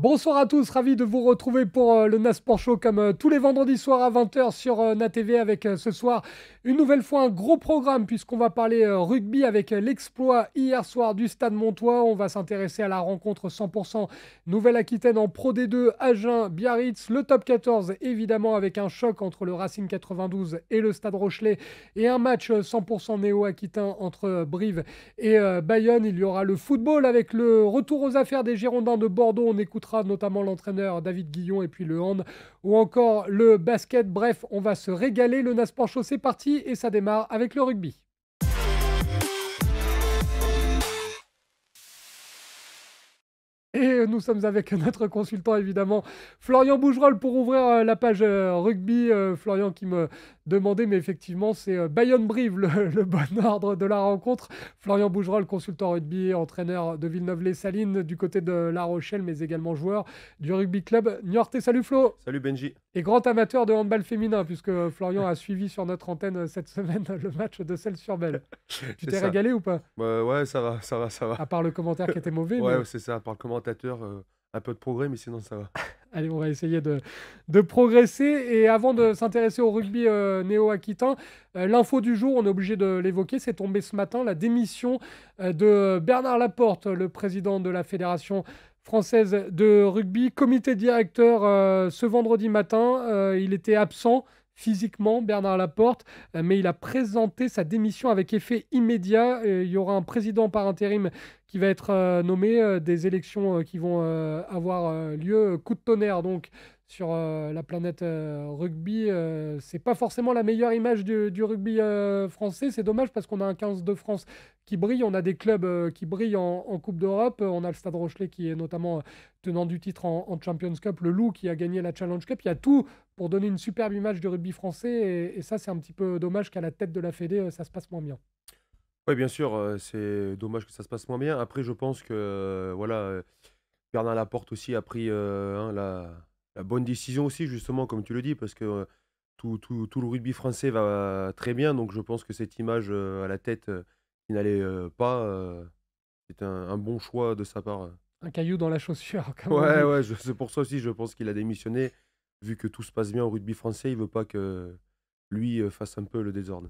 Bonsoir à tous, ravi de vous retrouver pour euh, le Nasport Show comme euh, tous les vendredis soir à 20h sur euh, NATV avec ce soir une nouvelle fois un gros programme puisqu'on va parler rugby avec l'exploit hier soir du Stade Montois. On va s'intéresser à la rencontre 100% Nouvelle-Aquitaine en Pro D2, Agen, Biarritz, le top 14 évidemment avec un choc entre le Racing 92 et le Stade Rochelet et un match 100% néo-aquitain entre Brive et Bayonne. Il y aura le football avec le retour aux affaires des Girondins de Bordeaux. On écoutera notamment l'entraîneur David Guillon et puis le hand ou encore le basket. Bref, on va se régaler. Le Nasport Show, c'est parti et ça démarre avec le rugby. Et nous sommes avec notre consultant, évidemment, Florian bougerol pour ouvrir euh, la page euh, rugby. Euh, Florian qui me demander, mais effectivement, c'est euh, Bayonne-Brive le, bon ordre de la rencontre. Florian Bougerol, consultant rugby, entraîneur de Villeneuve-les-Salines du côté de La Rochelle, mais également joueur du rugby club Niorté. Salut Flo Salut Benji Et grand amateur de handball féminin, puisque Florian a suivi sur notre antenne euh, cette semaine le match de celle sur belle Tu t'es régalé ou pas Ouais, ça va, ça va, ça va. À part le commentaire qui était mauvais. ouais, c'est ça, à part le commentateur, euh, un peu de progrès, mais sinon ça va. Allez, on va essayer de, de progresser. Et avant de s'intéresser au rugby euh, néo-aquitain, euh, l'info du jour, on est obligé de l'évoquer, c'est tombé ce matin, la démission euh, de Bernard Laporte, le président de la Fédération française de rugby, comité directeur ce vendredi matin. il était absent physiquement Bernard Laporte, mais il a présenté sa démission avec effet immédiat. Il y aura un président par intérim qui va être euh, nommé, euh, des élections euh, qui vont avoir lieu coup de tonnerre donc sur la planète rugby. c'est pas forcément la meilleure image du, rugby français, c'est dommage parce qu'on a un 15 de France qui brille, on a des clubs qui brillent en, Coupe d'Europe, on a le Stade Rochelet qui est notamment tenant du titre en, Champions Cup, le Loup qui a gagné la Challenge Cup, il y a tout pour donner une superbe image du rugby français et, et ça c'est un petit peu dommage qu'à la tête de la Fédé ça se passe moins bien. Oui, bien sûr, euh, c'est dommage que ça se passe moins bien. Après, je pense que euh, voilà, euh, Bernard Laporte aussi a pris hein, la, bonne décision aussi, justement, comme tu le dis, parce que tout, le rugby français va très bien. Donc, je pense que cette image à la tête qui n'allait pas, c'est un, bon choix de sa part. Un caillou dans la chaussure, Quand Ouais, ouais, c'est pour ça aussi, je pense qu'il a démissionné. Vu que tout se passe bien au rugby français, il veut pas que lui fasse un peu le désordre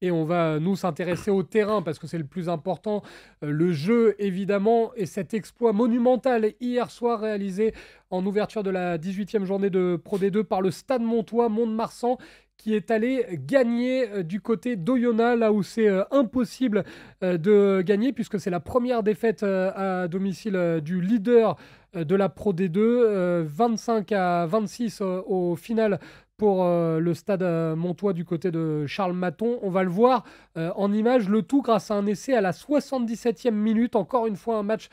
et on va nous s'intéresser au terrain parce que c'est le plus important. Euh, le jeu, évidemment, et cet exploit monumental hier soir réalisé en ouverture de la 18e journée de Pro D2 par le Stade Montois, Mont-de-Marsan, qui est allé gagner euh, du côté d'Oyonnax, là où c'est euh, impossible de gagner, puisque c'est la première défaite à domicile du leader de la Pro D2, 25 à 26 au final pour euh, le stade euh, Montois du côté de Charles Maton. On va le voir euh, en image, le tout grâce à un essai à la 77e minute. Encore une fois, un match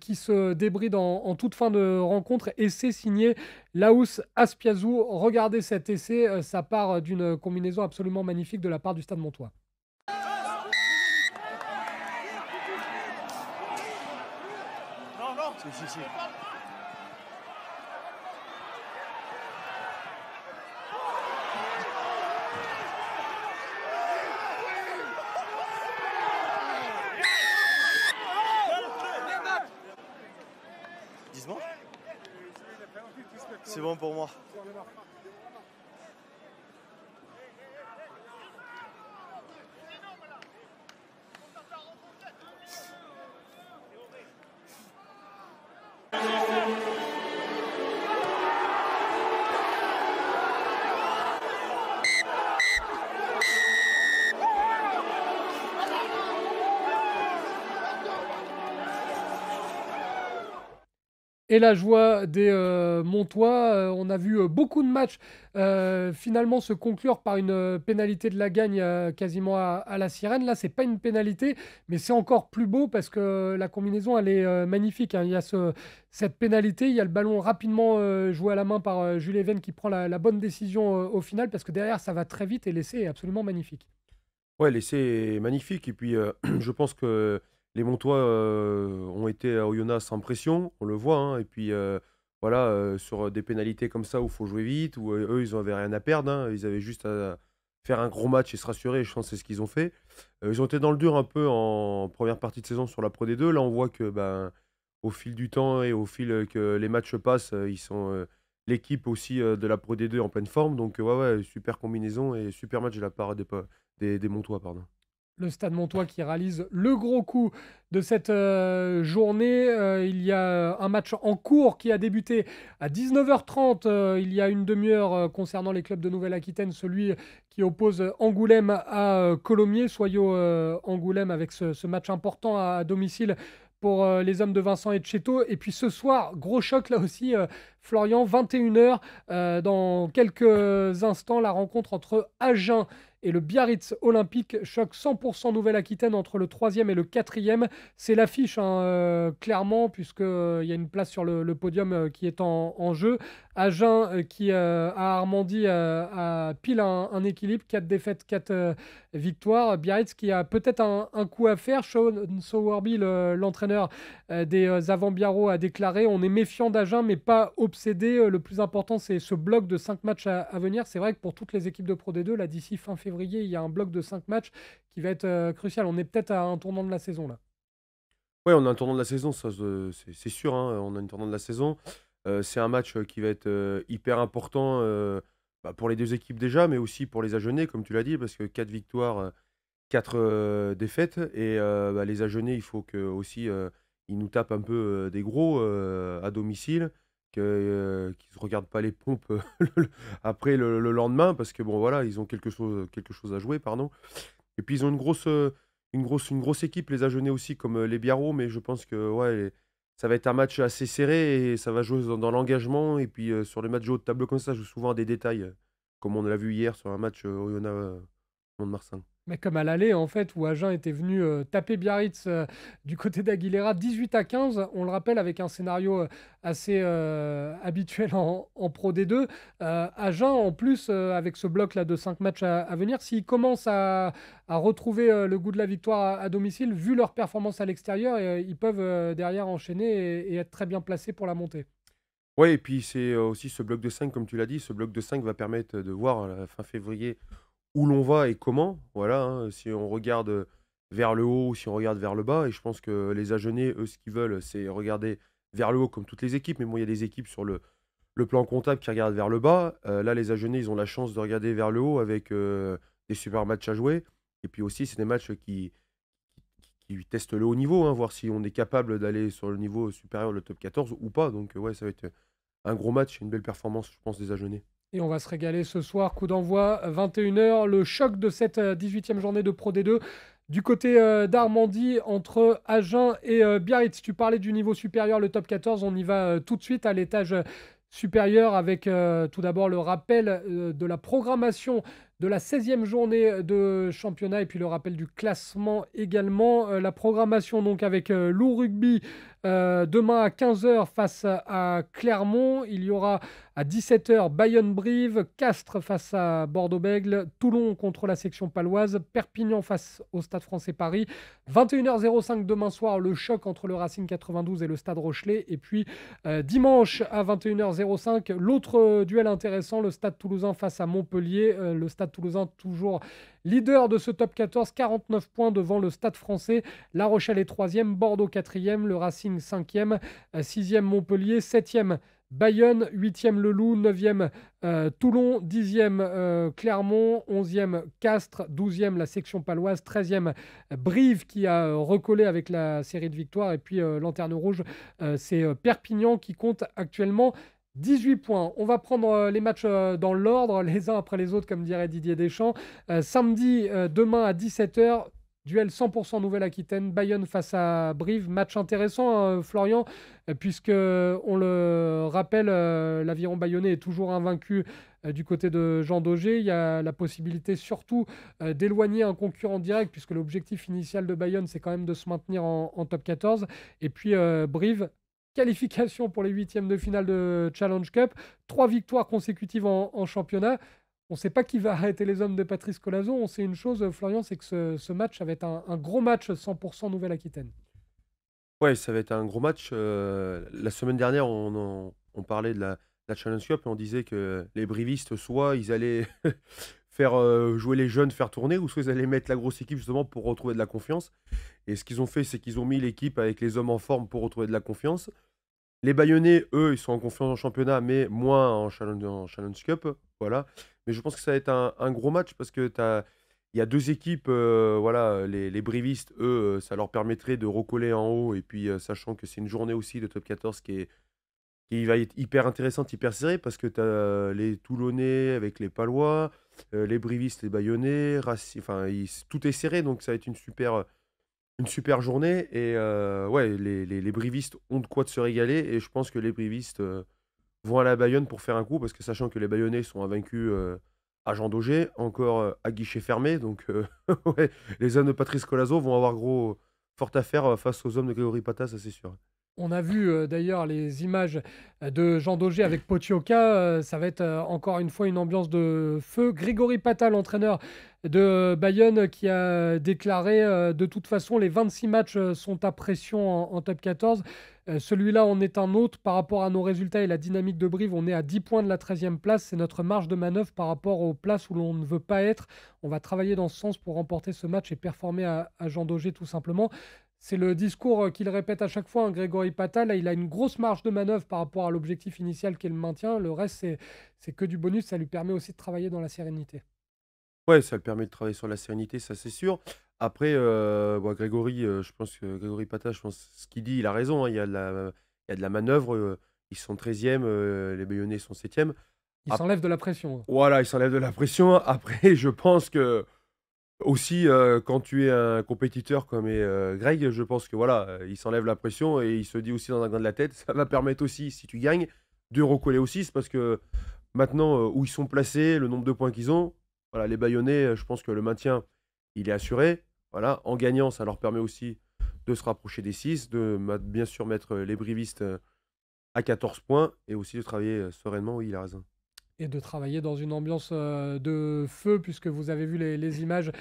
qui se débride en, toute fin de rencontre. Essai signé Laos Aspiazou. Regardez cet essai, ça part d'une combinaison absolument magnifique de la part du stade Montois. c'est bon pour moi. et la joie des euh, Montois. Euh, on a vu euh, beaucoup de matchs finalement se conclure par une pénalité de la gagne quasiment à, la sirène. Là, c'est pas une pénalité, mais c'est encore plus beau parce que la combinaison, elle est magnifique. Hein. Il y a ce, cette pénalité, il y a le ballon rapidement joué à la main par Jules Even qui prend la, bonne décision au final parce que derrière, ça va très vite et l'essai est absolument magnifique. Ouais, l'essai est magnifique. Et puis, je pense que les Montois euh, ont été à Oyonnax sans pression, on le voit. Hein, et puis euh, voilà, euh, sur des pénalités comme ça où il faut jouer vite, où eux, ils n'avaient rien à perdre. Hein, ils avaient juste à faire un gros match et se rassurer. je pense que c'est ce qu'ils ont fait. ils ont été dans le dur un peu en première partie de saison sur la Pro D2. Là, on voit que ben, au fil du temps et au fil que les matchs passent, ils sont l'équipe aussi de la Pro D2 en pleine forme. Donc, ouais, ouais, super combinaison et super match de la part des, des, des Montois. Pardon le Stade Montois qui réalise le gros coup de cette euh, journée. Euh, il y a euh, un match en cours qui a débuté à 19h30 il y a une demi-heure concernant les clubs de Nouvelle-Aquitaine, celui qui oppose Angoulême à Colomiers. Soyons Angoulême avec ce, match important à, domicile pour les hommes de Vincent et Cheto. Et puis ce soir, gros choc là aussi, Florian, 21h, dans quelques instants, la rencontre entre Agen et le Biarritz Olympique. Choc 100% Nouvelle-Aquitaine entre le 3e et le 4e. C'est l'affiche, hein, euh, clairement, puisqu'il euh, il y a une place sur le, podium euh, qui est en, jeu. Agen qui a Armandie a pile un, équilibre, 4 défaites, 4 victoires. Biarritz qui a peut-être un, coup à faire. Sean Sowerby, l'entraîneur des avant biarro a déclaré on est méfiant d'Agen, mais pas obsédé. Le plus important, c'est ce bloc de 5 matchs à, venir. C'est vrai que pour toutes les équipes de Pro D2, là, d'ici fin février, il y a un bloc de cinq matchs qui va être euh, crucial. On est peut-être à un tournant de la saison là. Oui, on a un tournant de la saison, ça, c'est sûr. Hein, on a un tournant de la saison. Euh, c'est un match euh, qui va être hyper important bah, pour les deux équipes déjà, mais aussi pour les Agenais, comme tu l'as dit, parce que quatre victoires, quatre défaites. Et bah, les Agenais, il faut que aussi ils nous tapent un peu des gros à domicile. Euh, qu'ils ne regardent pas les pompes euh, après le, lendemain, parce que bon voilà, ils ont quelque chose, quelque chose à jouer, pardon. Et puis ils ont une grosse, euh, une grosse, une grosse équipe, les Agenais aussi, comme les Biarro mais je pense que ouais, ça va être un match assez serré et ça va jouer dans, l'engagement. Et puis sur les matchs haut de tableau comme ça, je joue souvent des détails, comme on l'a vu hier sur un match au yona mont de mais comme à l'aller, en fait, où Agen était venu euh, taper Biarritz euh, du côté d'Aguilera 18 à 15, on le rappelle, avec un scénario euh, assez habituel en, Pro D2. Agen, en plus, avec ce bloc-là de 5 matchs à, venir, s'il commence à, à retrouver le goût de la victoire à, domicile, vu leur performance à l'extérieur, ils peuvent derrière enchaîner et, être très bien placés pour la montée. Oui, et puis c'est aussi ce bloc de 5, comme tu l'as dit, ce bloc de 5 va permettre de voir à la fin février où l'on va et comment. Voilà, hein, si on regarde vers le haut ou si on regarde vers le bas. Et je pense que les Agenais, eux, ce qu'ils veulent, c'est regarder vers le haut comme toutes les équipes. Mais bon, il y a des équipes sur le, plan comptable qui regardent vers le bas. là, les Agenais, ils ont la chance de regarder vers le haut avec des super matchs à jouer. Et puis aussi, c'est des matchs qui, qui, testent le haut niveau, hein, voir si on est capable d'aller sur le niveau supérieur, le top 14 ou pas. Donc, ouais, ça va être un gros match et une belle performance, je pense, des Agenais. Et on va se régaler ce soir, coup d'envoi, 21h, le choc de cette 18e euh, journée de Pro D2. Du côté euh, d'Armandie, entre Agen et euh, Biarritz, tu parlais du niveau supérieur, le top 14, on y va tout de suite à l'étage supérieur avec tout d'abord le rappel de la programmation de la 16e journée de championnat et puis le rappel du classement également. la programmation donc avec Lou Rugby euh, demain à 15h face à Clermont. Il y aura à 17h Bayonne-Brive, Castres face à Bordeaux-Bègle, Toulon contre la section paloise, Perpignan face au Stade français Paris. 21h05 demain soir, le choc entre le Racing 92 et le Stade Rochelet. Et puis euh, dimanche à 21h05, l'autre duel intéressant, le Stade toulousain face à Montpellier. Euh, le Stade toulousain toujours Leader de ce top 14, 49 points devant le Stade français. La Rochelle est 3 Bordeaux 4e, le Racing 5e, 6e euh, Montpellier, 7e. Bayonne, 8e Le Loup, 9e euh, Toulon, 10e euh, Clermont, 11e Castres, 12e la section paloise, 13e Brive qui a recollé avec la série de victoires, et puis Lanterne Rouge, c'est Perpignan qui compte actuellement 18 points. On va prendre euh, les matchs euh, dans l'ordre, les uns après les autres, comme dirait Didier Deschamps. Euh, samedi, demain à 17h, duel 100% Nouvelle-Aquitaine, Bayonne face à Brive. Match intéressant, hein, Florian, puisque on le rappelle, l'aviron bayonnais est toujours invaincu du côté de Jean Daugé. Il y a la possibilité surtout d'éloigner un concurrent direct, puisque l'objectif initial de Bayonne, c'est quand même de se maintenir en, top 14. Et puis Brive, qualification pour les huitièmes de finale de Challenge Cup, trois victoires consécutives en, championnat. On ne sait pas qui va arrêter les hommes de Patrice Colazo. On sait une chose, Florian, c'est que ce, match va être un, gros match 100% Nouvelle-Aquitaine. Oui, ça va être un gros match. Euh, la semaine dernière, on, parlait de la, la, Challenge Cup et on disait que les brivistes, soit ils allaient faire euh, jouer les jeunes, faire tourner, ou soit ils allaient mettre la grosse équipe justement pour retrouver de la confiance. Et ce qu'ils ont fait, c'est qu'ils ont mis l'équipe avec les hommes en forme pour retrouver de la confiance. Les Bayonnais, eux, ils sont en confiance en championnat, mais moins en Challenge, challenge Cup. Voilà. Mais je pense que ça va être un, gros match parce que Il y a deux équipes, euh, voilà, les, brivistes, eux, euh, ça leur permettrait de recoller en haut, et puis sachant que c'est une journée aussi de top 14 qui est, qui va être hyper intéressante, hyper serrée, parce que tu as les Toulonnais avec les Palois, euh, les brivistes, les baïonnés, enfin, tout est serré, donc ça va être une super, euh, une super journée. Et euh, ouais, les, brivistes ont de quoi de se régaler. Et je pense que les brivistes vont à la Bayonne pour faire un coup, parce que sachant que les baïonnés sont invaincus à Jean Daugé, encore à guichet fermé. Donc les hommes de Patrice Colazo vont avoir gros fort affaire face aux hommes de Grégory Pata, ça c'est sûr. On a vu euh, d'ailleurs les images euh, de Jean Daugé avec Potioka. Euh, ça va être encore une fois une ambiance de feu. Grégory Pata, l'entraîneur de Bayonne, qui a déclaré de toute façon les 26 matchs sont à pression en, top 14. Celui-là en est un autre par rapport à nos résultats et la dynamique de Brive. On est à 10 points de la 13e place. C'est notre marge de manœuvre par rapport aux places où l'on ne veut pas être. On va travailler dans ce sens pour remporter ce match et performer à, Jean Daugé tout simplement. C'est le discours euh, qu'il répète à chaque fois, hein, Grégory Grégory Là, Il a une grosse marge de manœuvre par rapport à l'objectif initial qu'il maintient. le reste, c'est que du bonus. Ça lui permet aussi de travailler dans la sérénité. Ouais, ça lui permet de travailler sur la sérénité, ça c'est sûr. Après, euh, Grégory, euh, je pense que Grégory Pata, je pense ce qu'il dit, il a raison. Hein. il, y a de la, manœuvre. ils sont 13e, les Bayonnais sont 7e. Ils s'enlèvent de la pression. Hein. Voilà, ils s'enlèvent de la pression. Après, je pense que aussi, euh, quand tu es un compétiteur comme est euh, Greg, je pense que voilà, euh, il s'enlève la pression et il se dit aussi dans un coin de la tête, ça va permettre aussi, si tu gagnes, de recoller au 6 parce que maintenant, où ils sont placés, le nombre de points qu'ils ont, voilà, les baïonnés, je pense que le maintien, il est assuré. Voilà, en gagnant, ça leur permet aussi de se rapprocher des 6, de bien sûr mettre les brivistes à 14 points et aussi de travailler sereinement, oui, il a raison et de travailler dans une ambiance euh, de feu, puisque vous avez vu les, images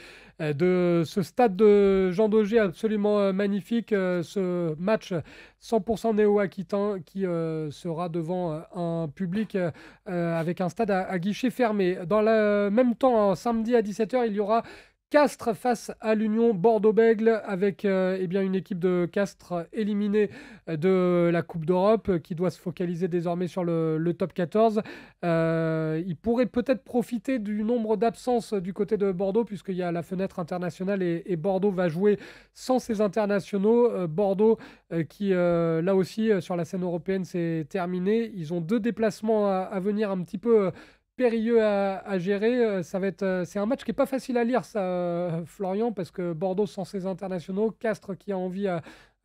euh, de ce stade de Jean Daugé absolument euh, magnifique, ce match 100% néo-aquitain qui sera devant un public avec un stade à, à guichet fermé. Dans le même temps, samedi à 17h, il y aura Castres face à l'Union Bordeaux-Bègle avec euh, eh bien, une équipe de Castres éliminée euh, de la Coupe d'Europe euh, qui doit se focaliser désormais sur le, top 14. il pourrait peut-être profiter du nombre d'absences du côté de Bordeaux puisqu'il y a la fenêtre internationale et, Bordeaux va jouer sans ses internationaux. Bordeaux qui là aussi sur la scène européenne s'est terminé. Ils ont deux déplacements à venir un petit peu périlleux à, gérer. Euh, ça va être, euh, c'est un match qui est pas facile à lire, euh, Florian, parce que Bordeaux sans ses internationaux, Castres qui a envie à,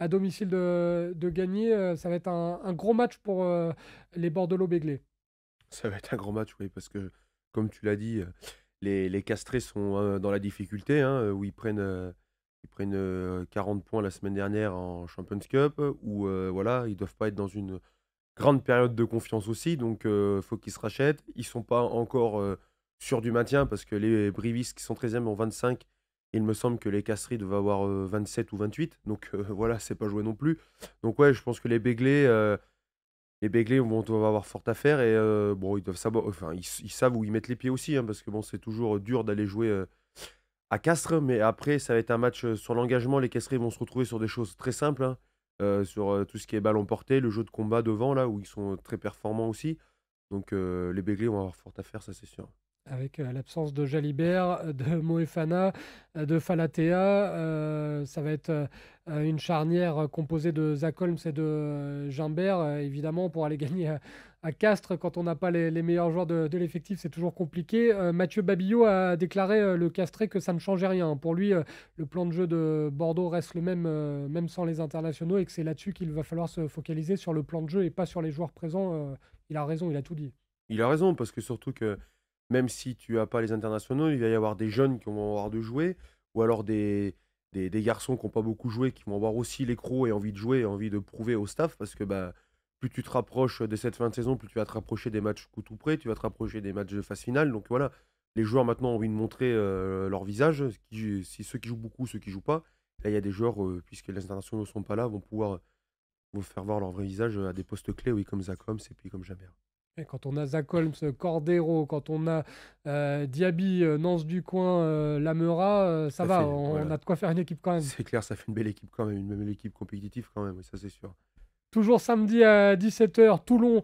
domicile de, gagner, ça va être un, gros match pour les Bordeaux-Béglés. Ça va être un gros match, oui, parce que comme tu l'as dit, les, Castrés sont dans la difficulté, hein, où ils prennent. ils prennent 40 points la semaine dernière en Champions Cup, où voilà, ils ne doivent pas être dans une, grande période de confiance aussi, donc il euh, faut qu'ils se rachètent. Ils sont pas encore euh, sûrs du maintien parce que les Brivis qui sont 13e ont 25. Il me semble que les Casseries doivent avoir 27 euh, ou 28. Donc voilà, c'est pas joué non plus. Donc ouais, je pense que les Béglés, les Béglés vont avoir fort à faire et bon, ils doivent savoir, enfin, ils, savent où ils mettent les pieds aussi hein, parce que bon, c'est toujours dur d'aller jouer à Castres, mais après, ça va être un match sur l'engagement. Les Casseries vont se retrouver sur des choses très simples. Hein. Euh, sur euh, tout ce qui est ballon porté, le jeu de combat devant, là, où ils sont très performants aussi. Donc euh, les Béglés vont avoir fort à faire, ça c'est sûr avec euh, l'absence de Jalibert, euh, de Moefana, euh, de Falatea. ça va être une charnière composée de Zach Holmes et de Jambert évidemment, pour aller gagner à, Castres, quand on n'a pas les, meilleurs joueurs de, de l'effectif, c'est toujours compliqué. Mathieu Babillot a déclaré le Castré que ça ne changeait rien. Pour lui, le plan de jeu de Bordeaux reste le même, même sans les internationaux, et que c'est là-dessus qu'il va falloir se focaliser sur le plan de jeu et pas sur les joueurs présents. il a raison, il a tout dit. Il a raison, parce que surtout que même si tu n'as pas les internationaux, il va y avoir des jeunes qui vont avoir de jouer, ou alors des, des, garçons qui n'ont pas beaucoup joué, qui vont avoir aussi l'écrou et envie de jouer, envie de prouver au staff, parce que bah, plus tu te rapproches de cette fin de saison, plus tu vas te rapprocher des matchs coup tout près, tu vas te rapprocher des matchs de phase finale. Donc voilà, les joueurs maintenant ont envie de montrer euh, leur visage, si ceux qui jouent beaucoup, ceux qui jouent pas. Là, il y a des joueurs, euh, puisque les internationaux ne sont pas là, vont pouvoir vous faire voir leur vrai visage à des postes clés, oui, comme Zakoms et puis comme Jammer quand on a Zach Holmes, euh, Cordero, quand on a euh, Diaby, euh, Nance Ducoin, coin, Lamera, ça, va, on, a de quoi faire une équipe quand même. C'est clair, ça fait une belle équipe quand même, une belle équipe compétitive quand même, ça c'est sûr. Toujours samedi à 17h, Toulon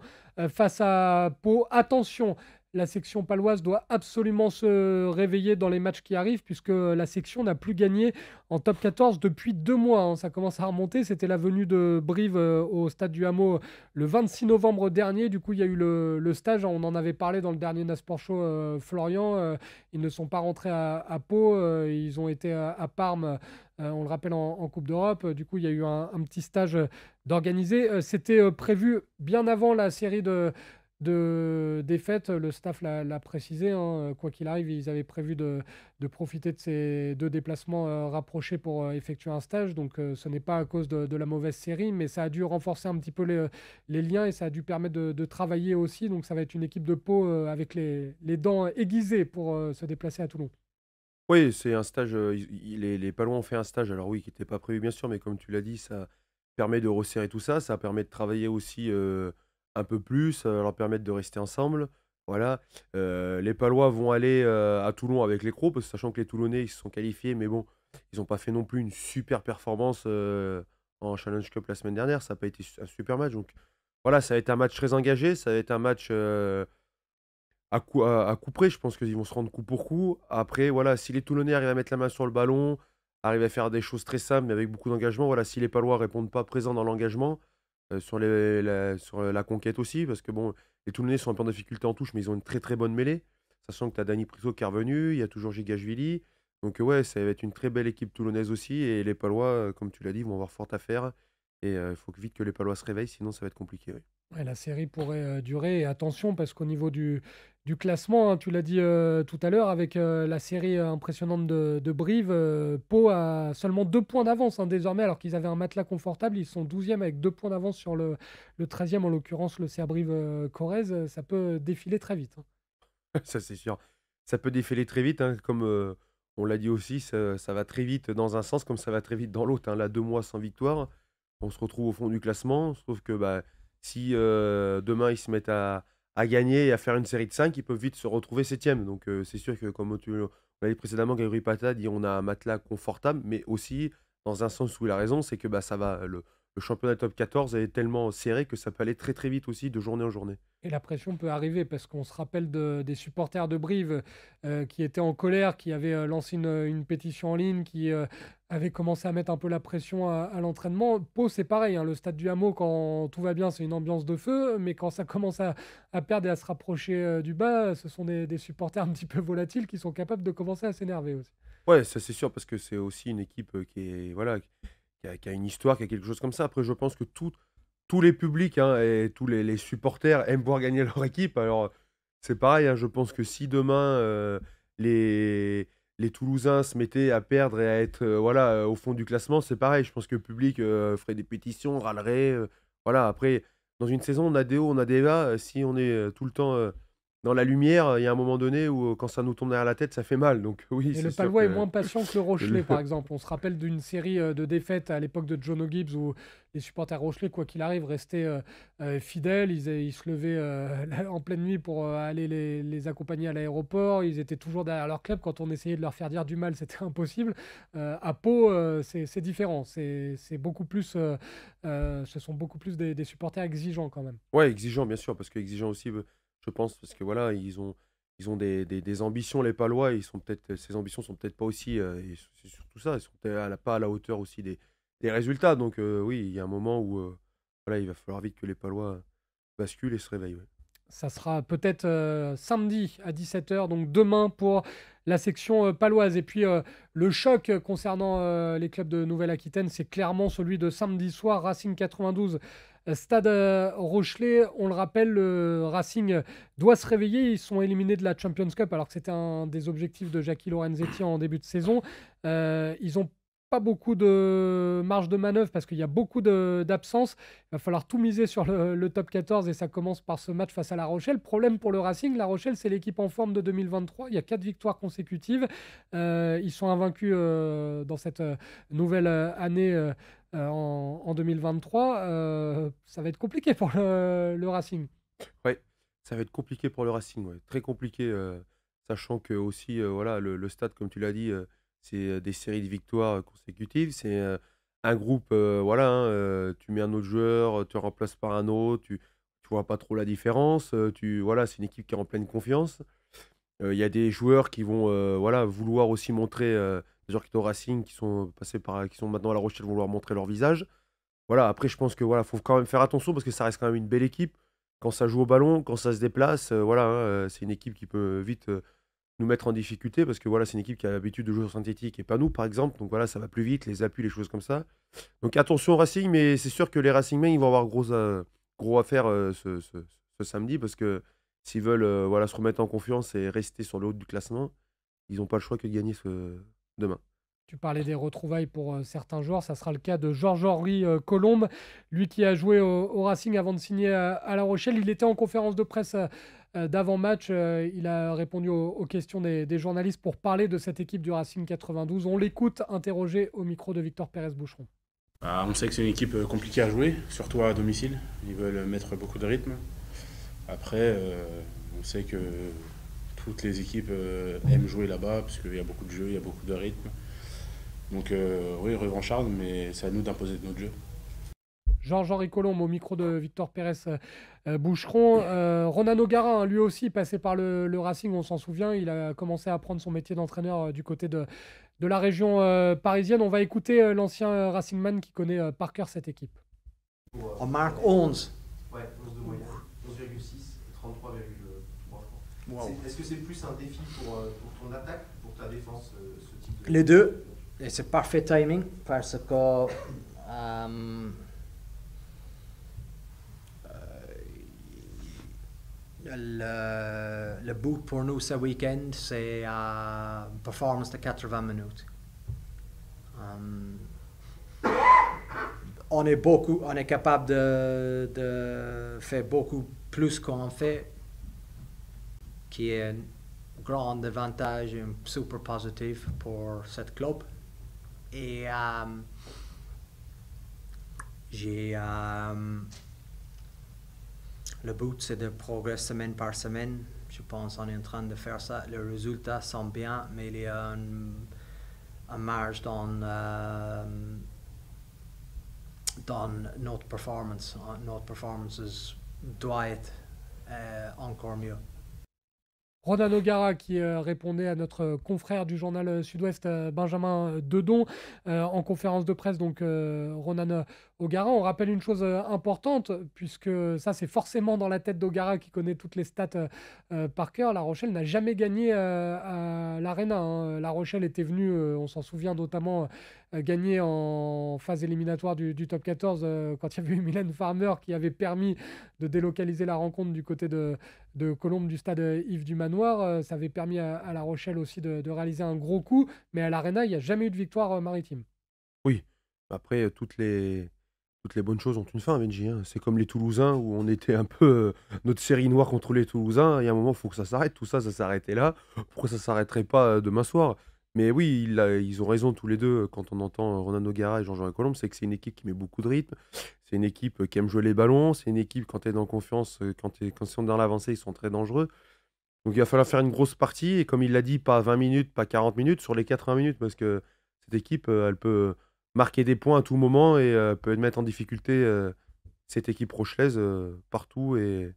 face à Pau. Attention, la section paloise doit absolument se réveiller dans les matchs qui arrivent, puisque la section n'a plus gagné en top 14 depuis deux mois. Hein. Ça commence à remonter. C'était la venue de Brive euh, au stade du Hameau euh, le 26 novembre dernier. Du coup, il y a eu le, stage. On en avait parlé dans le dernier Nasport Show, euh, Florian. ils ne sont pas rentrés à, Pau. ils ont été à, Parme. on le rappelle en, Coupe d'Europe. Du coup, il y a eu un, petit stage d'organiser. C'était prévu bien avant la série de, de défaite. Le staff l'a précisé, hein, quoi qu'il arrive, ils avaient prévu de, profiter de ces deux déplacements euh, rapprochés pour euh, effectuer un stage. Donc euh, ce n'est pas à cause de, la mauvaise série, mais ça a dû renforcer un petit peu les, liens et ça a dû permettre de, travailler aussi. Donc ça va être une équipe de peau avec les, dents aiguisées pour se déplacer à Toulon. Oui, c'est un stage. les, les loin ont fait un stage, alors oui, qui n'était pas prévu bien sûr, mais comme tu l'as dit, ça permet de resserrer tout ça. Ça permet de travailler aussi un peu plus, euh, leur permettre de rester ensemble. Voilà. Euh, les Palois vont aller euh, à Toulon avec les Crocs, sachant que les Toulonnais ils se sont qualifiés, mais bon, ils n'ont pas fait non plus une super performance en Challenge Cup la semaine dernière. Ça n'a pas été un super match. Donc voilà, ça va être un match très engagé, ça va être un match à, coup, à, à Je pense qu'ils vont se rendre coup pour coup. Après, voilà, si les Toulonnais arrivent à mettre la main sur le ballon, arrivent à faire des choses très simples, mais avec beaucoup d'engagement, voilà, si les Palois répondent pas présents dans l'engagement, euh, sur, les, euh, la, conquête aussi, parce que bon, les Toulonnais sont un peu en difficulté en touche, mais ils ont une très très bonne mêlée. Sachant que tu as Dani Priso qui est revenu, il y a toujours Gigashvili. Donc euh, ouais, ça va être une très belle équipe toulonnaise aussi. Et les Palois, comme tu l'as dit, vont avoir fort à faire. Et il faut vite que les Palois se réveillent, sinon ça va être compliqué. Oui. la série pourrait durer. Et attention, parce qu'au niveau du, du classement. Hein, tu l'as dit euh, tout à l'heure avec euh, la série euh, impressionnante de, Brive. Pau a seulement deux points d'avance hein, désormais, alors qu'ils avaient un matelas confortable. Ils sont 12e avec deux points d'avance sur le, 13e, en l'occurrence le CR Brive-Corrèze. Ça peut défiler très vite. Hein. Ça, c'est sûr. Ça peut défiler très vite. comme on l'a dit aussi, ça, va très vite dans un sens, comme ça va très vite dans l'autre. Là, deux mois sans victoire. On se retrouve au fond du classement, sauf que bah, si demain ils se mettent à, à gagner et à faire une série de 5, ils peuvent vite se retrouver septième. Donc euh, c'est sûr que comme on l'a dit précédemment, Gregory Patad dit on a un matelas confortable, mais aussi dans un sens où il a raison, c'est que bah, ça va le, le championnat top 14 est tellement serré que ça peut aller très très vite aussi de journée en journée. Et la pression peut arriver parce qu'on se rappelle de, des supporters de Brive euh, qui étaient en colère, qui avaient euh, lancé une, pétition en ligne, qui avait euh, avaient commencé à mettre un peu la pression à, l'entraînement. Pau, c'est pareil. Hein, le stade du hameau, quand tout va bien, c'est une ambiance de feu. Mais quand ça commence à, perdre et à se rapprocher du bas, ce sont des, des, supporters un petit peu volatiles qui sont capables de commencer à s'énerver aussi. Ouais, ça c'est sûr parce que c'est aussi une équipe qui est. Voilà qui a, a, une histoire, qui a quelque chose comme ça. Après, je pense que tous les publics hein, et tous les, supporters aiment voir gagner leur équipe. Alors, c'est pareil, hein, je pense que si demain euh, les, Toulousains se mettaient à perdre et à être euh, voilà, euh, au fond du classement, c'est pareil. Je pense que le public ferait des pétitions, râlerait. voilà, après, dans une saison, on a des hauts, on a des bas. si on est tout le temps dans la lumière, il y a un moment donné où euh, quand ça nous tombe derrière la tête, ça fait mal. Donc oui. le Palois est moins patient que le Rochelet, par exemple. On se rappelle d'une série euh, de défaites à l'époque de Jono Gibbs où les supporters Rochelet, quoi qu'il arrive, restaient euh, fidèles. Ils, se levaient en pleine nuit pour aller les, accompagner à l'aéroport. Ils étaient toujours derrière leur club. Quand on essayait de leur faire dire du mal, c'était impossible. à Pau, c'est différent. C'est beaucoup plus. ce sont beaucoup plus des, supporters exigeants quand même. Ouais, exigeants bien sûr, parce que exigeants aussi je pense, parce que voilà, ils ont, ils ont des, des, ambitions, les Palois, ils sont peut-être, ces ambitions sont peut-être pas aussi, euh, et c'est surtout ça, ils sont à la, pas à la hauteur aussi des, des résultats. Donc euh, oui, il y a un moment où euh, voilà, il va falloir vite que les Palois basculent et se réveillent. Ça sera peut-être samedi à 17h, donc demain pour la section paloise. Et puis le choc concernant les clubs de Nouvelle-Aquitaine, c'est clairement celui de samedi soir, Racing 92 Stade euh, Rochelet, on le rappelle, le Racing doit se réveiller. Ils sont éliminés de la Champions Cup alors que c'était un des objectifs de Jackie Lorenzetti en début de saison. Euh, ils n'ont pas beaucoup de marge de manœuvre parce qu'il y a beaucoup d'absence. Il va falloir tout miser sur le, top 14 et ça commence par ce match face à La Rochelle. Problème pour le Racing, La Rochelle c'est l'équipe en forme de 2023. Il y a quatre victoires consécutives. Euh, ils sont invaincus dans cette nouvelle année euh, en, 2023, euh, ça va être compliqué pour le, Racing. Oui, ça va être compliqué pour le Racing, très compliqué, euh, sachant que aussi, voilà, le, stade, comme tu l'as dit, c'est des séries de victoires consécutives, c'est un groupe, voilà, hein, tu mets un autre joueur, tu remplaces par un autre, tu, ne vois pas trop la différence. tu voilà, c'est une équipe qui est en pleine confiance. Il y a des joueurs qui vont voilà vouloir aussi montrer les qui sont au euh, Racing, qui sont passés par, qui sont maintenant à La Rochelle, vont vouloir montrer leur visage. Voilà, après, je pense que voilà, faut quand même faire attention parce que ça reste quand même une belle équipe. Quand ça joue au ballon, quand ça se déplace, euh, voilà, hein, euh, c'est une équipe qui peut vite nous mettre en difficulté parce que voilà, c'est une équipe qui a l'habitude de jouer au synthétique et pas nous, par exemple. Donc voilà, ça va plus vite, les appuis, les choses comme ça. Donc attention au Racing, mais c'est sûr que les Racingmen, ils vont avoir gros, à, gros faire ce, samedi parce que s'ils veulent voilà, se remettre en confiance et rester sur le haut du classement, ils n'ont pas le choix que de gagner ce, demain. Tu parlais des retrouvailles pour euh, certains joueurs, ça sera le cas de Georges-Henri euh, Colombe, lui qui a joué au, Racing avant de signer euh, à, La Rochelle. Il était en conférence de presse d'avant-match, il a répondu aux, questions des, journalistes pour parler de cette équipe du Racing 92. On l'écoute interrogé au micro de Victor Pérez-Boucheron. Ah, on sait que c'est une équipe compliquée à jouer, surtout à domicile. Ils veulent mettre beaucoup de rythme. Après, on sait que toutes les équipes euh, aiment jouer là-bas, parce qu'il y a beaucoup de jeux, il y a beaucoup de rythme. Donc euh, oui, revanchard, mais c'est à nous d'imposer notre jeu. Georges-Henri Colombe au micro de Victor Pérez euh, Boucheron. Ronan O'Gara, hein, lui aussi passé par le, Racing, on s'en souvient. Il a commencé à prendre son métier d'entraîneur du côté de, la région parisienne. On va écouter l'ancien Racingman qui connaît par cœur cette équipe. On marque 11. Ouais, 11,6 est-ce que c'est plus un défi pour, euh, pour, ton attaque pour ta défense euh, ce type de... Les deux. Et c'est parfait timing parce que euh, le, le, pour nous ce week-end, c'est une performance de 80 minutes. on est beaucoup, on est capable de, de faire beaucoup plus qu'on fait qui est un grand avantage et super positif pour cette club. Et euh, j'ai euh, le but, c'est de progresser semaine par semaine. Je pense qu'on est en train de faire ça. Les résultats sont bien, mais il y a une, marge dans, euh, dans notre performance. Notre performance doit être encore mieux. Ronan O'Gara qui euh, répondait à notre confrère du journal euh, Sud-Ouest, euh, Benjamin Dedon, en conférence de presse. Donc, Ronan Ogara, on rappelle une chose euh, importante, puisque ça c'est forcément dans la tête d'Ogara qui connaît toutes les stats euh, euh, par cœur. La Rochelle n'a jamais gagné à l'Arena. Hein. La Rochelle était venue, on s'en souvient notamment, gagner en phase éliminatoire du, top 14 quand il y avait eu Mylène Farmer qui avait permis de délocaliser la rencontre du côté de, de Colombe du stade Yves du Manoir. ça avait permis à, La Rochelle aussi de, de, réaliser un gros coup, mais à l'Arena, il n'y a jamais eu de victoire maritime. Oui, après toutes les toutes les bonnes choses ont une fin, Benji. Hein. C'est comme les Toulousains où on était un peu euh, notre série noire contre les Toulousains. Il y a un moment, il faut que ça s'arrête. Tout ça, ça s'arrêtait là. Pourquoi ça s'arrêterait pas euh, demain soir Mais oui, ils ont raison tous les deux euh, quand on entend Ronan O'Gara et Jean-Jean Colomb. C'est que c'est une équipe qui met beaucoup de rythme. C'est une équipe qui aime jouer les ballons. C'est une équipe, quand tu es dans confiance, quand, es, quand ils sont dans l'avancée, ils sont très dangereux. Donc il va falloir faire une grosse partie. Et comme il l'a dit, pas 20 minutes, pas 40 minutes, sur les 80 minutes, parce que cette équipe, elle peut marquer des points à tout moment et euh, peut mettre en difficulté euh, cette équipe rochelaise euh, partout et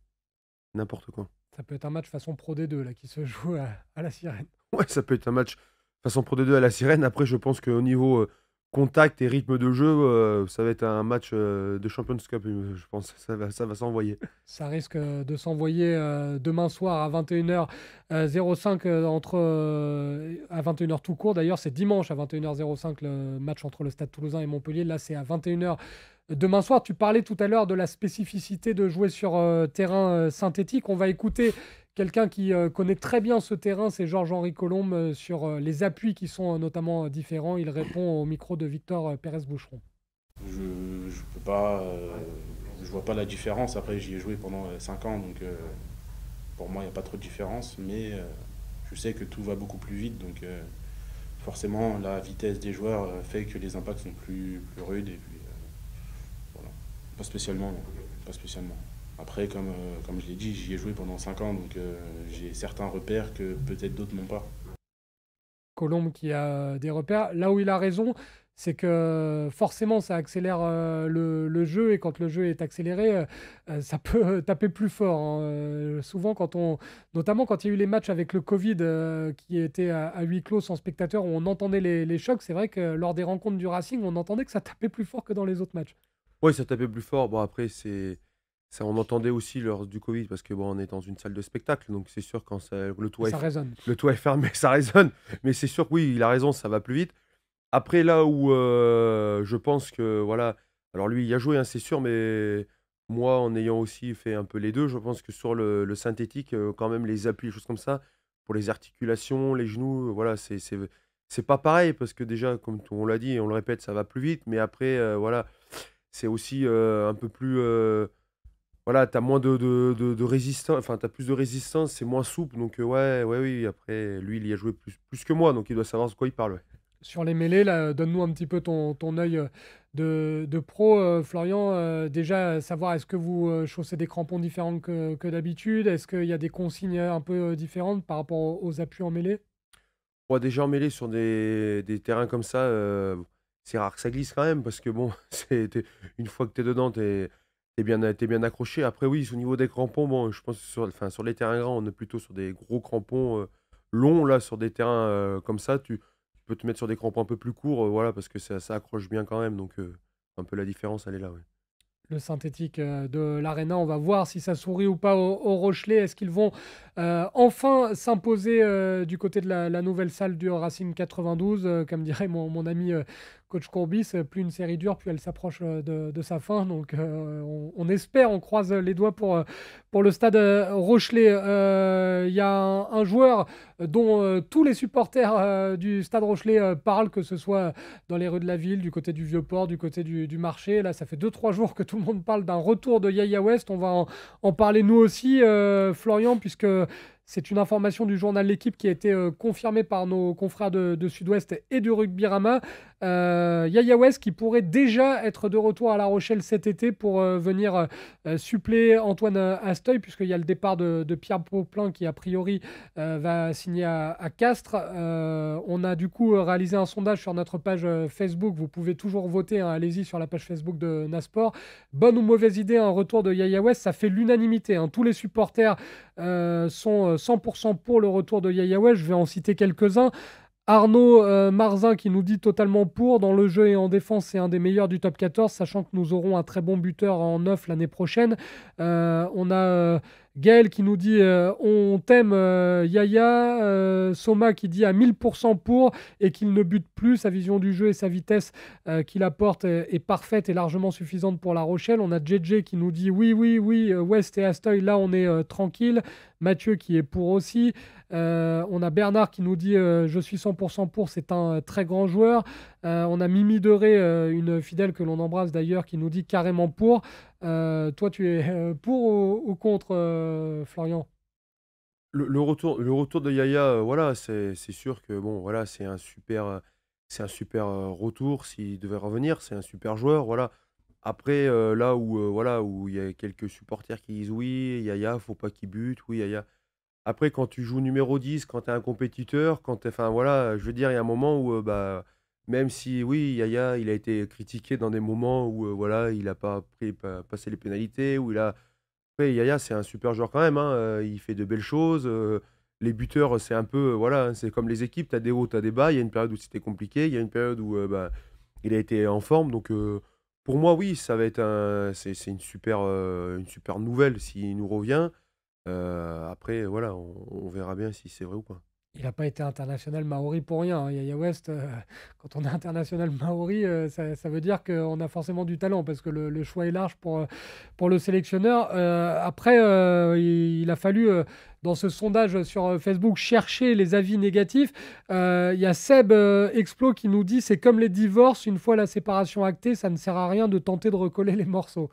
n'importe quoi. Ça peut être un match façon Pro D2 là, qui se joue à, la sirène. Ouais, ça peut être un match façon Pro D2 à la sirène. Après, je pense qu'au niveau contact et rythme de jeu, euh, ça va être un match euh, de Champions Cup, euh, je pense. Ça va, ça va s'envoyer. Ça risque de s'envoyer demain soir à 21h05 entre à 21h tout court. D'ailleurs, c'est dimanche à 21h05 le match entre le Stade Toulousain et Montpellier. Là, c'est à 21h. Demain soir, tu parlais tout à l'heure de la spécificité de jouer sur terrain synthétique. On va écouter Quelqu'un qui euh, connaît très bien ce terrain, c'est Georges-Henri Colombe euh, sur euh, les appuis qui sont notamment différents. Il répond au micro de Victor Pérez-Boucheron. Je ne peux pas. je vois pas la différence. Après, j'y ai joué pendant 5 ans, donc pour moi, il n'y a pas trop de différence. Mais je sais que tout va beaucoup plus vite, donc forcément, la vitesse des joueurs fait que les impacts sont plus, rudes. Et puis, Pas spécialement. Non. Pas spécialement. Après, comme, euh, comme je l'ai dit, j'y ai joué pendant 5 ans, donc euh, j'ai certains repères que peut-être d'autres n'ont pas. Colombe qui a des repères. Là où il a raison, c'est que forcément ça accélère euh, le, jeu et quand le jeu est accéléré, ça peut taper plus fort. Hein. souvent quand on, notamment quand il y a eu les matchs avec le Covid qui étaient à, à, huis clos sans spectateurs, où on entendait les, les chocs. C'est vrai que lors des rencontres du Racing, on entendait que ça tapait plus fort que dans les autres matchs. Oui, ça tapait plus fort. Bon après c'est on entendait aussi lors du Covid, parce que bon, on est dans une salle de spectacle, donc c'est sûr quand le toit est, le toit est fermé, ça résonne. Mais c'est sûr, oui, il a raison, ça va plus vite. Après là où euh, je pense que voilà, alors lui, il a joué, hein, c'est sûr, mais moi, en ayant aussi fait un peu les deux, je pense que sur le, synthétique, euh, quand même les appuis, les choses comme ça, pour les articulations, les genoux, euh, voilà, c'est pas pareil parce que déjà, comme on l'a dit on le répète, ça va plus vite, mais après, voilà, c'est aussi un peu plus voilà, t'as moins de, de, de, résistance, enfin, plus de résistance, c'est moins souple. Donc, euh, ouais, ouais, oui. Après, lui, il y a joué plus, que moi, donc il doit savoir de quoi il parle. Sur les mêlées, là, donne-nous un petit peu ton, ton œil euh, de, de pro, euh, Florian. déjà, savoir est-ce que vous chaussez des crampons différents que, d'habitude Est-ce qu'il y a des consignes un peu différentes par rapport aux, appuis en mêlée ouais, Déjà en mêlée, sur des, terrains comme ça, c'est rare que ça glisse quand même, parce que bon, une fois que tu es dedans, et t'es bien, bien accroché. Après, oui, au niveau des crampons, bon, je pense que sur, enfin, sur les terrains grands, on est plutôt sur des gros crampons euh, longs, là, sur des terrains euh, comme ça. Tu, peux te mettre sur des crampons un peu plus courts, euh, voilà, parce que ça, ça, accroche bien quand même. Donc, un peu la différence, elle est là, oui. Le synthétique de l'Arena, on va voir si ça sourit ou pas au, Rochelet. Est-ce qu'ils vont enfin s'imposer du côté de la, nouvelle salle du Racing 92 Comme dirait mon, mon ami Coach Courbis, plus une série dure, plus elle s'approche euh, de, sa fin. Donc euh, on, espère, on croise les doigts pour, euh, pour le stade Rochelet. Il y a un, joueur dont tous les supporters du stade Rochelet parlent, que ce soit dans les rues de la ville, du côté du Vieux-Port, du côté du, marché. Là, ça fait 2-3 jours que tout le monde parle d'un retour de Yaya West. On va en, parler nous aussi, Florian, puisque... C'est une information du journal L'équipe qui a été confirmée par nos confrères de, de Sud-Ouest et du Rugby Rama. Euh, Yaya West qui pourrait déjà être de retour à La Rochelle cet été pour euh, venir euh, suppléer Antoine Astoy, puisqu'il y a le départ de, Pierre Poplin qui, a priori, va signer à, Castres. on a du coup réalisé un sondage sur notre page Facebook. Vous pouvez toujours voter, hein. allez-y sur la page Facebook de Nasport. Bonne ou mauvaise idée, un retour de Yaya West, ça fait l'unanimité. Hein. Tous les supporters sont 100% pour le retour de Yaya West. Je vais en citer quelques-uns. Arnaud euh, Marzin qui nous dit totalement pour. Dans le jeu et en défense, c'est un des meilleurs du top 14, sachant que nous aurons un très bon buteur en 9 l'année prochaine. Euh, on a. Euh, Gaël qui nous dit on t'aime Yaya, Soma qui dit à 1000% pour et qu'il ne bute plus, sa vision du jeu et sa vitesse qu'il apporte est, est, parfaite et largement suffisante pour La Rochelle. On a JJ qui nous dit oui, oui, oui, West et Astoy, là on est tranquille. Mathieu qui est pour aussi. Euh, on a Bernard qui nous dit euh, Je suis 100% pour, c'est un euh, très grand joueur. on a Mimi Deré, une fidèle que l'on embrasse d'ailleurs, qui nous dit carrément pour. toi, tu es pour ou, contre, Florian le, retour, le retour de Yaya, voilà, c'est sûr que bon, voilà, c'est un super c'est un super retour s'il devait revenir, c'est un super joueur, voilà. Après, là où voilà où il y a quelques supporters qui disent oui, Yaya, faut pas qu'il bute, oui, Yaya. Après, quand tu joues numéro 10, quand tu es un compétiteur, quand enfin voilà, je veux dire, il y a un moment où, euh, bah, même si, oui, Yaya, il a été critiqué dans des moments où, euh, voilà, il n'a pas, pris, pas passé les pénalités, où il a. Après, Yaya, c'est un super joueur quand même, hein, euh, il fait de belles choses. les buteurs, c'est un peu, voilà, hein, c'est comme les équipes, tu as des hauts, tu as des bas, il y a une période où c'était compliqué, il y a une période où bah, il a été en forme, donc pour moi, oui, ça va être un, c'est, une super, une super nouvelle s'il nous revient. Euh, après, voilà, on, verra bien si c'est vrai ou pas. Il n'a pas été international maori pour rien. Hein. Yaya West, euh, quand on est international maori, euh, ça, veut dire qu'on a forcément du talent parce que le, choix est large pour, pour le sélectionneur. après, il, a fallu dans ce sondage sur Facebook, chercher les avis négatifs. Il y a Seb Explo qui nous dit c'est comme les divorces, une fois la séparation actée, ça ne sert à rien de tenter de recoller les morceaux.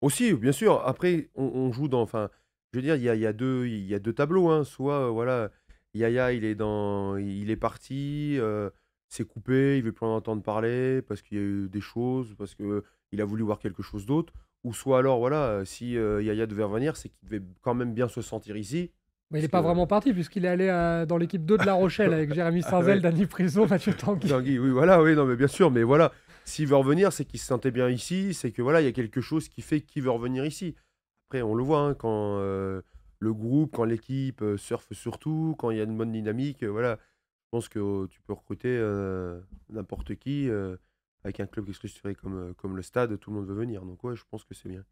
Aussi, bien sûr. Après, on, on joue dans. Enfin, je veux dire, il y a, deux, y a deux tableaux. Hein. Soit, euh, voilà, Yaya, il est, dans, il est parti, euh, c'est coupé, il veut plus en entendre parler parce qu'il y a eu des choses, parce qu'il a voulu voir quelque chose d'autre. Ou soit alors, voilà, euh, si Yaya devait revenir, c'est qu'il devait quand même bien se sentir ici. Mais il n'est pas vraiment parti, puisqu'il est allé dans l'équipe 2 de La Rochelle avec Jérémy Sarzel, ah Prison, Mathieu Tanguy. Tanguy, oui, voilà, oui, non, mais bien sûr, mais voilà, s'il veut revenir, c'est qu'il se sentait bien ici, c'est que voilà, il y a quelque chose qui fait qu'il veut revenir ici on le voit hein, quand euh, le groupe, quand l'équipe euh, surfe surtout, quand il y a une bonne dynamique, euh, voilà. Je pense que oh, tu peux recruter n'importe qui avec un club qui est structuré comme, comme le stade, tout le monde veut venir. Donc ouais, je pense que c'est bien.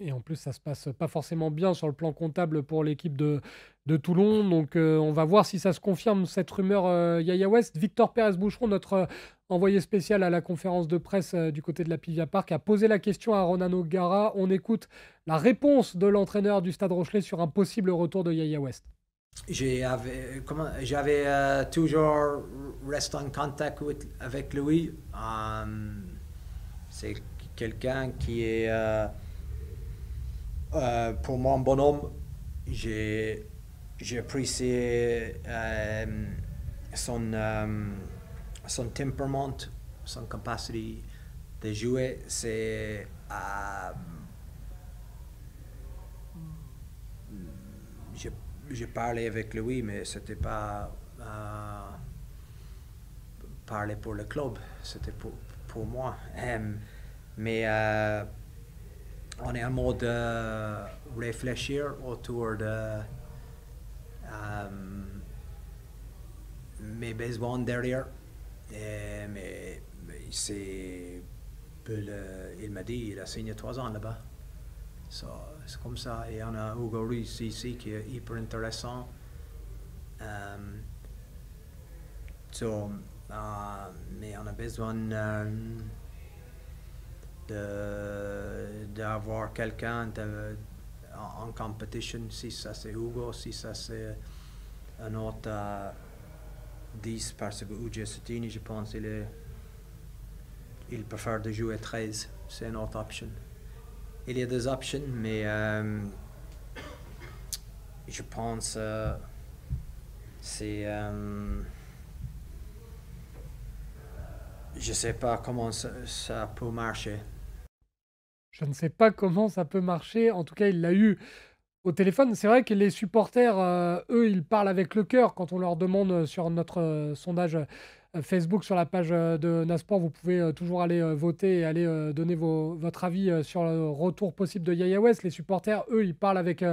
Et en plus, ça se passe pas forcément bien sur le plan comptable pour l'équipe de, de Toulon. Donc, euh, on va voir si ça se confirme, cette rumeur euh, Yaya West. Victor Pérez-Boucheron, notre euh, envoyé spécial à la conférence de presse du côté de la Pivia Park, a posé la question à Ronan O'Gara. On écoute la réponse de l'entraîneur du Stade Rochelet sur un possible retour de Yaya West. J'avais, toujours resté en contact avec lui. c'est quelqu'un qui est euh, pour moi, un bonhomme, j'ai apprécié euh, son, euh, son temperament, son capacité de jouer. C'est j'ai, parlé avec lui, mais c'était pas parler pour le club, c'était pour, pour moi. mais on est en mode euh, réfléchir autour de euh, mes besoins derrière. mais, c'est, euh, il m'a dit, il a signé trois ans là-bas. So, c'est comme ça. Et on a Hugo Ruiz ici qui est hyper intéressant. mais on a besoin d'avoir quelqu'un en, compétition competition, si ça c'est Hugo, si ça c'est un autre 10, euh, parce que c'est Settini, je pense, il, préfère de jouer 13, c'est une autre option. Il y a des options, mais euh, je pense euh, c'est... je sais pas comment ça peut marcher. Je ne sais pas comment ça peut marcher. En tout cas, il l'a eu au téléphone. C'est vrai que les supporters, euh, eux, ils parlent avec le cœur quand on leur demande euh, sur notre euh, sondage Facebook, sur la page de Nasport. Vous pouvez toujours aller voter et aller donner votre avis sur le retour possible de Yaya West. Les supporters, eux, ils parlent avec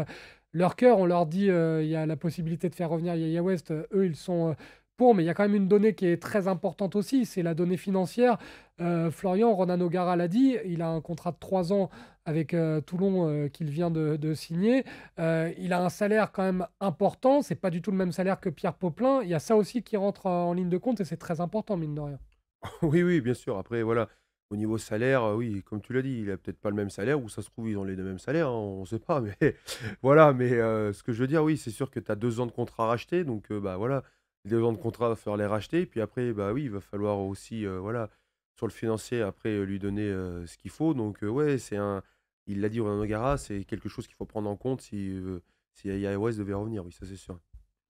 leur cœur. On leur dit il y a la possibilité de faire revenir Yaya West. eux, ils sont pour, mais il y a quand même une donnée qui est très importante aussi, c'est la donnée financière. Euh, Florian Ronan O'Gara l'a dit, il a un contrat de 3 ans avec euh, Toulon euh, qu'il vient de, signer. il a un salaire quand même important, c'est pas du tout le même salaire que Pierre Poplin. Il y a ça aussi qui rentre en ligne de compte et c'est très important, mine de rien. Oui, oui, bien sûr. Après, voilà, au niveau salaire, oui, comme tu l'as dit, il a peut-être pas le même salaire ou ça se trouve, ils ont les deux mêmes salaires, hein, on ne sait pas. Mais voilà, mais ce que je veux dire, oui, c'est sûr que tu as deux ans de contrat racheté, donc bah voilà les deux ans de contrat, il va falloir les racheter. Puis après, bah oui, il va falloir aussi, euh, voilà, sur le financier, après, euh, lui donner euh, ce qu'il faut. Donc, ouais, c'est un. Il l'a dit, au Nogara, c'est quelque chose qu'il faut prendre en compte si, si iOS devait revenir, oui, ça c'est sûr.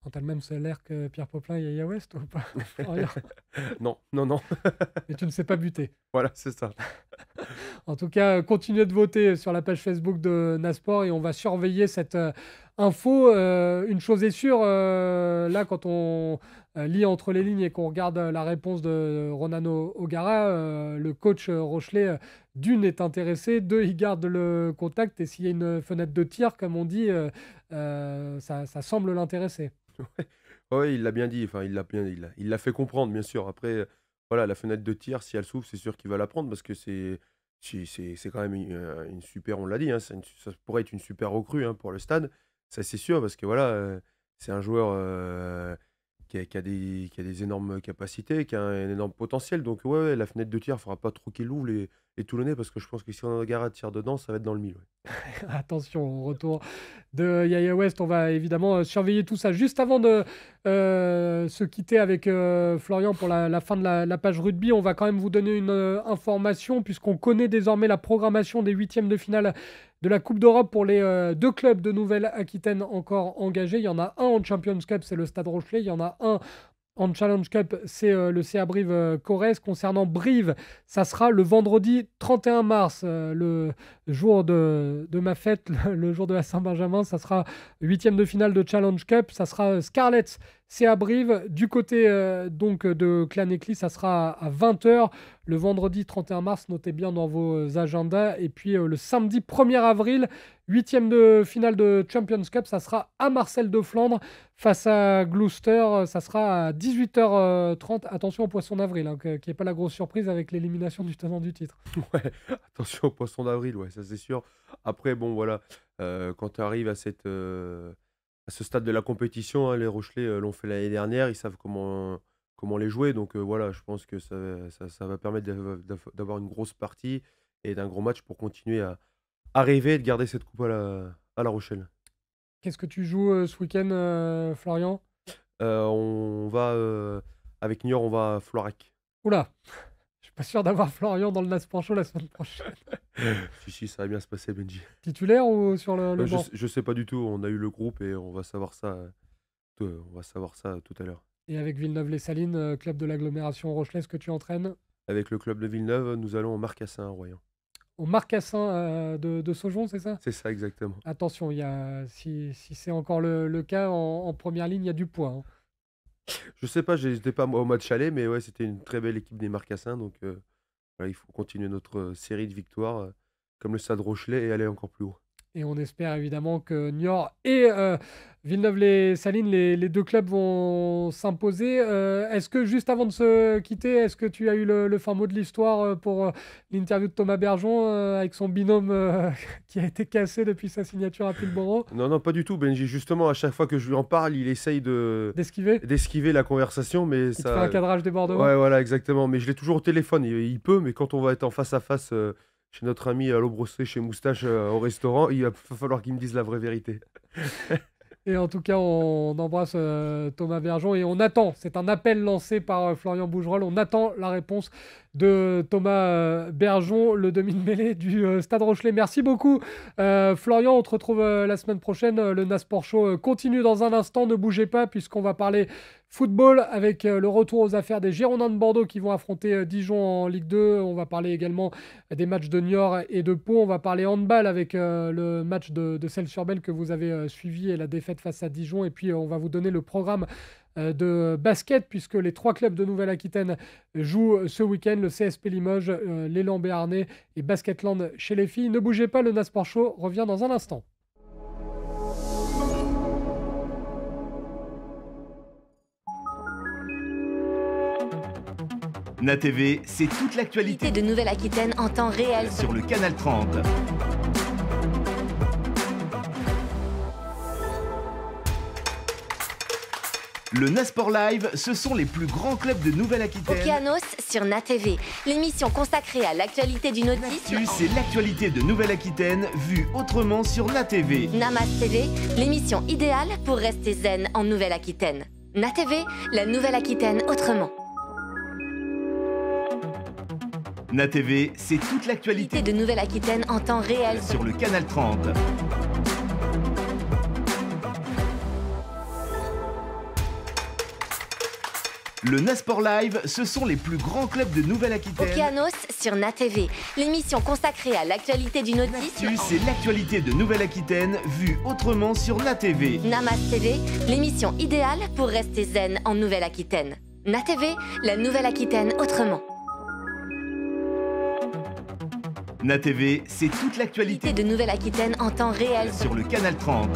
Quand elle le même l'air que Pierre Poplin et Yaya West ou pas Non, non, non. et tu ne sais pas buter. Voilà, c'est ça. en tout cas, euh, continuez de voter sur la page Facebook de Nasport et on va surveiller cette euh, info. Euh, une chose est sûre, là, quand on lit entre les lignes et qu'on regarde la réponse de Ronano Ogara, le coach Rochelet, d'une, est intéressé, deux, il garde le contact et s'il y a une fenêtre de tir, comme on dit, ça semble l'intéresser. ouais, il l'a bien dit, enfin, il l'a bien il il l'a fait comprendre, bien sûr. Après, voilà, la fenêtre de tir, si elle s'ouvre, c'est sûr qu'il va la prendre parce que c'est, c'est, c'est, quand même une, euh, super, on l'a dit, hein, ça, pourrait être une super recrue hein, pour le stade. Ça, c'est sûr parce que voilà, euh, c'est un joueur euh, qui, a, des, énormes capacités, qui a un, énorme potentiel. Donc, ouais, la fenêtre de tir, il ne faudra pas trop qu'il l'ouvre. Les, le Toulonnais, parce que je pense que si on a à tire dedans, ça va être dans le mille. Attention retour de Yaya West. On va évidemment euh, surveiller tout ça. Juste avant de euh, se quitter avec euh, Florian pour la, fin de la, page rugby, on va quand même vous donner une information puisqu'on connaît désormais la programmation des huitièmes de finale de la Coupe d'Europe pour les deux clubs de Nouvelle-Aquitaine encore engagés. Il y en a un en Champions Cup, c'est le Stade Rochelet. Il y en a un en Challenge Cup, c'est euh, le CA Brive euh, Corrèze. Concernant Brive, ça sera le vendredi 31 mars, euh, le jour de, ma fête, le, jour de la Saint-Benjamin. Ça sera huitième de finale de Challenge Cup. Ça sera Scarlett CA Brive. Du côté donc de Eclipse, ça sera à 20h le vendredi 31 mars. Notez bien dans vos agendas. Et puis le samedi 1er avril, Huitième de finale de Champions Cup, ça sera à Marcel de Flandre face à Gloucester. Ça sera à 18h30. Attention au poisson d'avril, hein, qui n'est pas la grosse surprise avec l'élimination du tenant du titre. Ouais, attention au poisson d'avril, ouais, ça c'est sûr. Après, bon, voilà, euh, quand tu arrives à cette. Euh, à ce stade de la compétition, hein, les Rochelais euh, l'ont fait l'année dernière, ils savent comment, comment les jouer. Donc voilà, je pense que ça, ça va permettre d'avoir une grosse partie et d'un gros match pour continuer à, Arriver et de garder cette coupe à La, Rochelle. Qu'est-ce que tu joues euh, ce week-end, euh, Florian euh, On va avec Niort, on va à Florac. Oula, je suis pas sûr d'avoir Florian dans le nas la semaine prochaine. si si, ça va bien se passer, Benji. Titulaire ou sur le, je, banc sais, je sais pas du tout. On a eu le groupe et on va savoir ça. on va savoir ça tout à l'heure. Et avec Villeneuve-les-Salines, club de l'agglomération rochelaise que tu entraînes Avec le club de Villeneuve, nous allons au Marcassin Royan au marcassin euh, de, Saujon, c'est ça C'est ça, exactement. Attention, y a, si, si c'est encore le, cas, en, première ligne, il y a du poids. Hein. Je sais pas, j'étais pas au match aller, mais ouais, c'était une très belle équipe des Marcassins. Donc euh, il faut continuer notre euh, série de victoires, comme le Stade Rochelet, et aller encore plus haut. Et on espère évidemment que Niort et euh, Villeneuve-les-Salines, les, deux clubs vont s'imposer. Euh, est-ce que juste avant de se quitter, est-ce que tu as eu le, fin mot de l'histoire euh, pour l'interview de Thomas Bergeon avec son binôme qui a été cassé depuis sa signature à Pilboro Non, non, pas du tout, Benji. Justement, à chaque fois que je lui en parle, il essaye de d'esquiver, d'esquiver la conversation, mais il ça. fait un cadrage des Bordeaux. Ouais, voilà, exactement. Mais je l'ai toujours au téléphone. il, peut, mais quand on va être en face à face chez notre ami à euh, brossé chez Moustache euh, au restaurant. Il va falloir qu'il me dise la vraie vérité. et en tout cas, on embrasse euh, Thomas Bergeon et on attend. C'est un appel lancé par Florian Bougerol. On attend la réponse de Thomas Bergeon, le demi-mêlée du Stade Rochelet. Merci beaucoup, Florian. On te retrouve la semaine prochaine. Le Nasport Show continue dans un instant. Ne bougez pas, puisqu'on va parler Football avec euh, le retour aux affaires des Girondins de Bordeaux qui vont affronter euh, Dijon en Ligue 2. On va parler également des matchs de Niort et de Pau. On va parler handball avec euh, le match de, Celle-sur-Belle que vous avez suivi et la défaite face à Dijon. Et puis on va vous donner le programme de basket puisque les trois clubs de Nouvelle-Aquitaine jouent ce week-end le CSP Limoges, l'élan Béarnais et Basketland chez les filles. Ne bougez pas, le Nasport revient dans un instant. NATV, c'est toute l'actualité de Nouvelle-Aquitaine en temps réel sur le canal 30. Le Nasport Live, ce sont les plus grands clubs de Nouvelle-Aquitaine. Okeanos sur NaTV, l'émission consacrée à l'actualité du nautisme. c'est l'actualité de Nouvelle-Aquitaine vue autrement sur NaTV. Namas TV, l'émission idéale pour rester zen en Nouvelle-Aquitaine. NaTV, la Nouvelle-Aquitaine autrement. NATV, c'est toute l'actualité de Nouvelle-Aquitaine en temps réel sur le canal 30. Le Nasport Live, ce sont les plus grands clubs de Nouvelle-Aquitaine. Okeanos sur NaTV, l'émission consacrée à l'actualité du nautisme. c'est l'actualité de Nouvelle-Aquitaine vue autrement sur NaTV. Namas TV, l'émission idéale pour rester zen en Nouvelle-Aquitaine. NaTV, la Nouvelle-Aquitaine autrement. NATV, c'est toute l'actualité de Nouvelle-Aquitaine en temps réel sur le canal 30.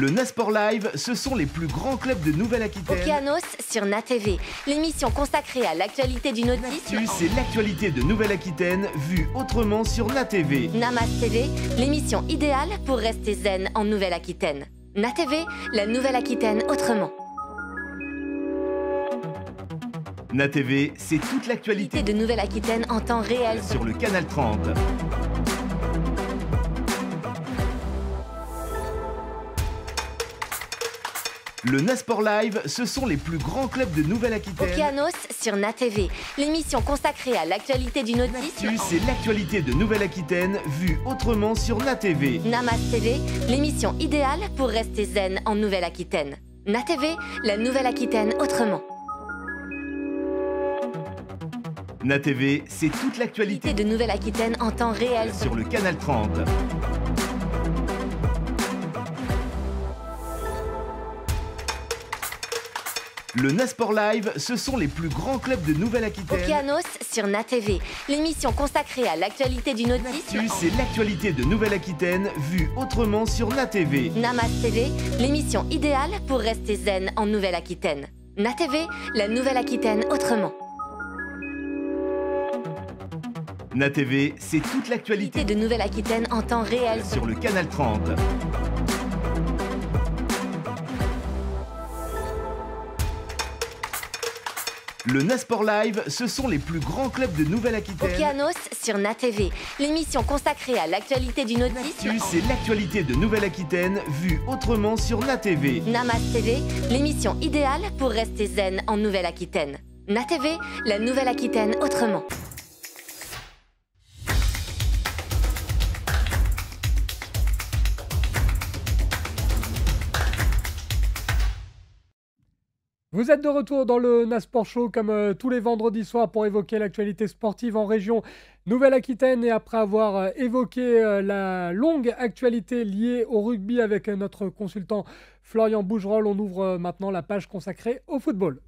Le Nasport Live, ce sont les plus grands clubs de Nouvelle-Aquitaine. Okeanos sur NaTV, l'émission consacrée à l'actualité du nautisme. c'est l'actualité de Nouvelle-Aquitaine vue autrement sur NaTV. Namas TV, l'émission idéale pour rester zen en Nouvelle-Aquitaine. NaTV, la Nouvelle-Aquitaine autrement. NATV, c'est toute l'actualité de Nouvelle-Aquitaine en temps réel sur le canal 30. Le Nasport Live, ce sont les plus grands clubs de Nouvelle-Aquitaine. Okeanos sur NaTV, l'émission consacrée à l'actualité du nautisme. c'est l'actualité de Nouvelle-Aquitaine vue autrement sur NaTV. Namas TV, l'émission idéale pour rester zen en Nouvelle-Aquitaine. NaTV, la Nouvelle-Aquitaine autrement. NATV, c'est toute l'actualité de Nouvelle-Aquitaine en temps réel sur le canal 30. Le Nasport Live, ce sont les plus grands clubs de Nouvelle-Aquitaine. Okeanos sur NaTV, l'émission consacrée à l'actualité du nautisme. c'est l'actualité de Nouvelle-Aquitaine vue autrement sur NaTV. Namas TV, l'émission idéale pour rester zen en Nouvelle-Aquitaine. NaTV, la Nouvelle-Aquitaine autrement. NaTV, c'est toute l'actualité de Nouvelle-Aquitaine en temps réel sur le canal 30. Le Nasport Live, ce sont les plus grands clubs de Nouvelle-Aquitaine. Okeanos sur NaTV, l'émission consacrée à l'actualité du nautisme. c'est l'actualité de Nouvelle-Aquitaine vue autrement sur NaTV. Namas TV, l'émission idéale pour rester zen en Nouvelle-Aquitaine. NaTV, la Nouvelle-Aquitaine autrement. Vous êtes de retour dans le Nasport Show comme euh, tous les vendredis soirs pour évoquer l'actualité sportive en région Nouvelle-Aquitaine et après avoir euh, évoqué euh, la longue actualité liée au rugby avec notre consultant Florian Bougerol, on ouvre maintenant la page consacrée au football.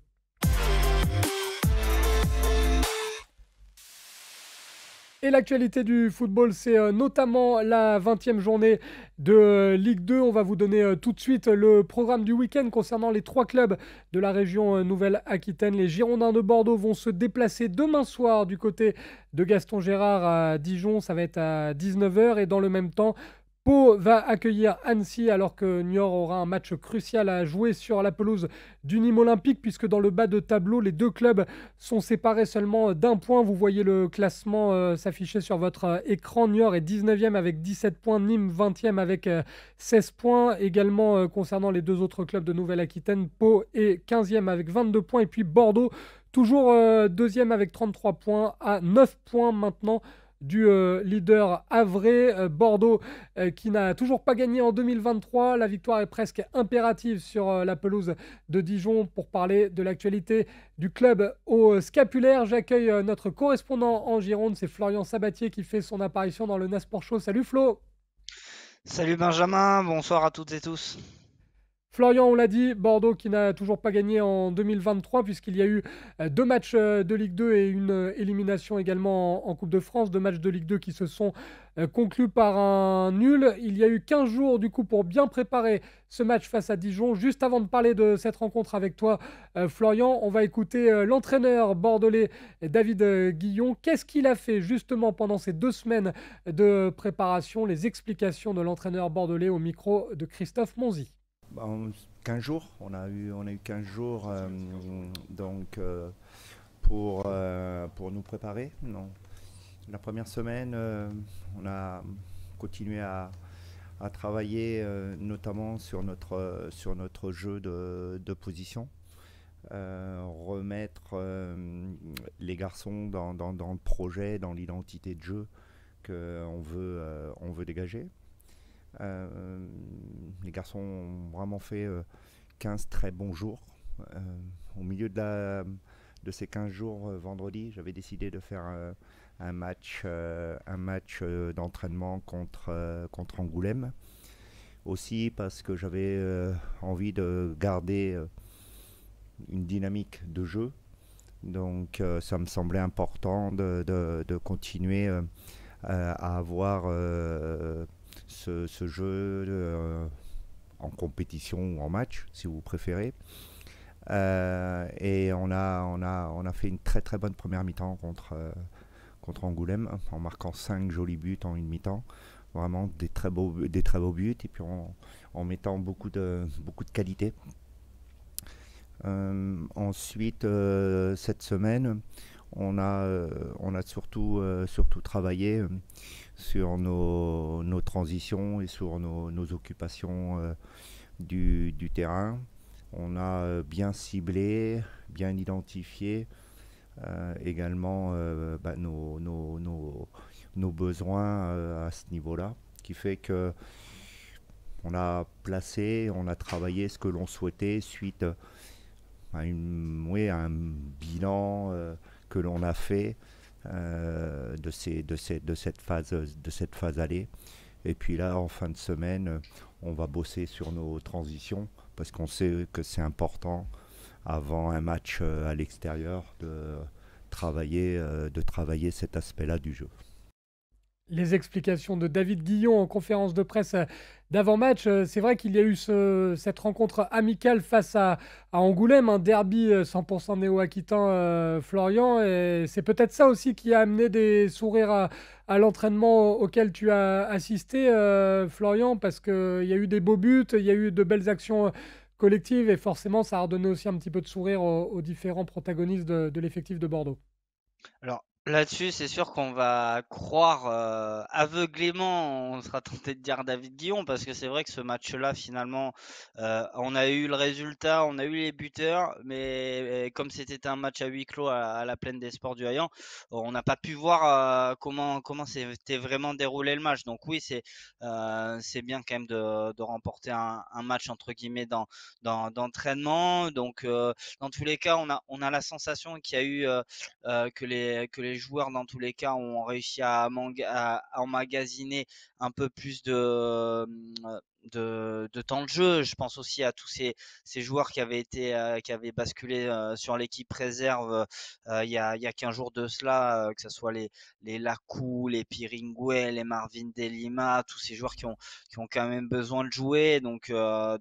Et l'actualité du football, c'est euh, notamment la 20e journée de euh, Ligue 2. On va vous donner euh, tout de suite le programme du week-end concernant les trois clubs de la région Nouvelle-Aquitaine. Les Girondins de Bordeaux vont se déplacer demain soir du côté de Gaston Gérard à Dijon. Ça va être à 19h. Et dans le même temps, Pau va accueillir Annecy alors que Niort aura un match crucial à jouer sur la pelouse du Nîmes Olympique puisque dans le bas de tableau, les deux clubs sont séparés seulement d'un point. Vous voyez le classement euh, s'afficher sur votre euh, écran. Niort est 19e avec 17 points, Nîmes 20e avec 16 euh, points. Également concernant les deux autres clubs de Nouvelle-Aquitaine, Pau est 15e avec 22 points et puis Bordeaux toujours deuxième avec 33 points à 9 points maintenant du euh, leader Avré. Euh, Bordeaux euh, qui n'a toujours pas gagné en 2023. La victoire est presque impérative sur la pelouse de Dijon. Pour parler de l'actualité du club au scapulaire, j'accueille notre correspondant en Gironde. C'est Florian Sabatier qui fait son apparition dans le Nasport Show. Salut Flo Salut Benjamin, bonsoir à toutes et tous. Florian, on l'a dit, Bordeaux qui n'a toujours pas gagné en 2023 puisqu'il y a eu euh, deux matchs euh, de Ligue 2 et une euh, élimination également en, Coupe de France, deux matchs de Ligue 2 qui se sont conclus par un nul. Il y a eu 15 jours du coup pour bien préparer ce match face à Dijon. Juste avant de parler de cette rencontre avec toi, Florian, on va écouter l'entraîneur bordelais David Guillon. Qu'est-ce qu'il a fait justement pendant ces deux semaines de préparation Les explications de l'entraîneur bordelais au micro de Christophe Monzi. 15 jours. On a eu, on a eu 15 euh, jours donc, euh, pour, euh, pour nous préparer. Non. La première semaine, on a continué à, travailler notamment sur notre, sur notre jeu de, position. remettre les garçons dans, le projet, dans l'identité de jeu qu'on veut, veut dégager. Euh, les garçons ont vraiment fait 15 euh, très bons jours. Euh, au milieu de, la, de ces 15 jours, vendredi, j'avais décidé de faire un match, un match d'entraînement contre, contre Angoulême aussi parce que j'avais envie de garder une dynamique de jeu. Donc ça me semblait important de, de, de continuer à avoir ce, jeu euh, en compétition ou en match, si vous préférez. Euh, et on a, on, a, on a fait une très très bonne première mi-temps contre, euh, contre Angoulême, en marquant 5 jolis buts en une mi-temps. Vraiment des très, beaux, des très beaux buts, et puis en, mettant beaucoup de, beaucoup de qualité. ensuite, cette semaine, on a, on a surtout, surtout travaillé sur nos, transitions et sur nos, occupations euh, du, terrain. On a euh, bien ciblé, bien identifié euh, également bah, nos, besoins à ce niveau-là, qui fait que on a placé, on a travaillé ce que l'on souhaitait suite à un bilan que l'on a fait euh, de, de, cette phase, de cette phase aller. Et puis là, en fin de semaine, on va bosser sur nos transitions parce qu'on sait que c'est important avant un match euh, à l'extérieur de travailler, euh, de travailler cet aspect-là du jeu. Les explications de David Guillon en conférence de presse euh, d'avant-match. Euh, c'est vrai qu'il y a eu cette rencontre amicale face à, Angoulême, un derby 100% euh, néo-aquitain, Florian. Et c'est peut-être ça aussi qui a amené des sourires à, l'entraînement auquel tu as assisté, Florian, parce qu'il y a eu des beaux buts, il y a eu de belles actions collectives et forcément, ça a redonné aussi un petit peu de sourire aux, différents protagonistes de, de l'effectif de Bordeaux. Alors, Là-dessus, c'est sûr qu'on va croire euh, aveuglément, on sera tenté de dire David Guillon, parce que c'est vrai que ce match-là, finalement, euh, on a eu le résultat, on a eu les buteurs, mais euh, comme c'était un match à huis clos à, la plaine des sports du Hayan, on n'a pas pu voir comment comment s'était vraiment déroulé le match. Donc oui, c'est c'est bien quand même de, remporter un, match entre guillemets dans d'entraînement. Donc dans tous les cas, on a on a la sensation qu'il y a eu que les que les joueurs, dans tous les cas, ont réussi à, à, à emmagasiner un peu plus euh, de, temps de jeu. Je pense aussi à tous ces, joueurs qui avaient été, euh, qui avaient basculé euh, sur l'équipe réserve il, y a, 15 jours de cela, que ce soit les, les Lacou, les Piringue, les Marvin Delima, tous ces joueurs qui ont, ont quand même besoin de jouer. Donc,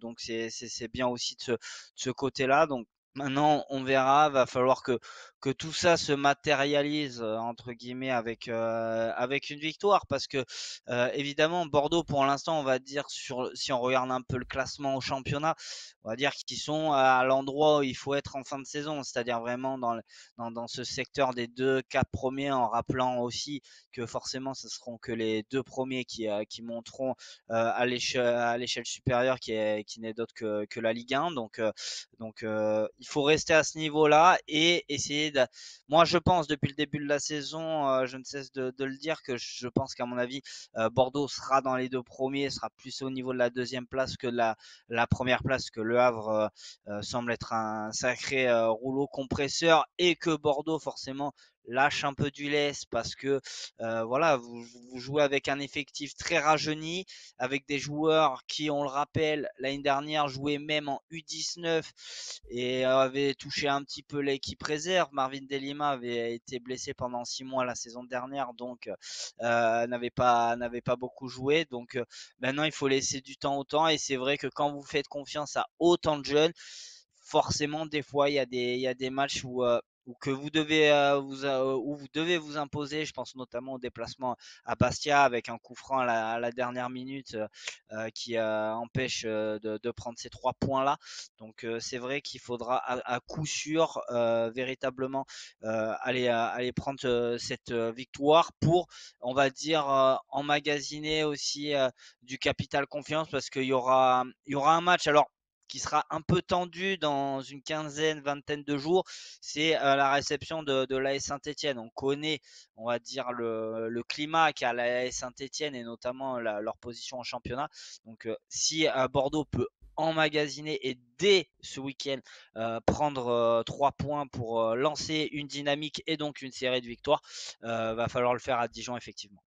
donc c'est, bien aussi de ce, ce côté-là. Donc, Maintenant, on verra. Va falloir que, que tout ça se matérialise euh, entre guillemets avec euh, avec une victoire, parce que euh, évidemment Bordeaux, pour l'instant, on va dire sur si on regarde un peu le classement au championnat, on va dire qu'ils sont à l'endroit où il faut être en fin de saison, c'est-à-dire vraiment dans, dans, ce secteur des deux quatre premiers, en rappelant aussi que forcément, ce seront que les deux premiers qui qui monteront à l'échelle à l'échelle supérieure, qui qui n'est d'autre que la Ligue 1. Donc donc il faut rester à ce niveau-là et essayer de. Moi, je pense depuis le début de la saison, euh, je ne cesse de, le dire que je pense qu'à mon avis, euh, Bordeaux sera dans les deux premiers, sera plus au niveau de la deuxième place que de la, première place, que Le Havre euh, semble être un sacré rouleau compresseur et que Bordeaux forcément lâche un peu du laisse parce que voilà, vous, jouez avec un effectif très rajeuni, avec des joueurs qui, on le rappelle, l'année dernière jouaient même en U19 et avaient touché un petit peu l'équipe réserve. Marvin Delima avait été blessé pendant six mois la saison dernière, donc n'avait pas n'avait pas beaucoup joué. Donc maintenant, il faut laisser du temps au temps et c'est vrai que quand vous faites confiance à autant de jeunes forcément des fois il y a des des matchs où ou que vous devez euh, vous euh, vous devez vous imposer. Je pense notamment au déplacement à Bastia avec un coup franc à la, dernière minute euh, qui empêche de, prendre ces trois points là. Donc c'est vrai qu'il faudra à, coup sûr véritablement aller aller prendre cette victoire pour on va dire emmagasiner aussi du capital confiance parce qu'il y aura il y aura un match alors qui sera un peu tendu dans une quinzaine, vingtaine de jours, c'est la réception de, de l'AS Saint-Etienne. On connaît, on va dire, le, climat qu'a l'AS Saint-Etienne et notamment leur position en championnat. Donc si euh, Bordeaux peut emmagasiner et dès ce week-end prendre trois points pour lancer une dynamique et donc une série de victoires. va falloir le faire à Dijon effectivement.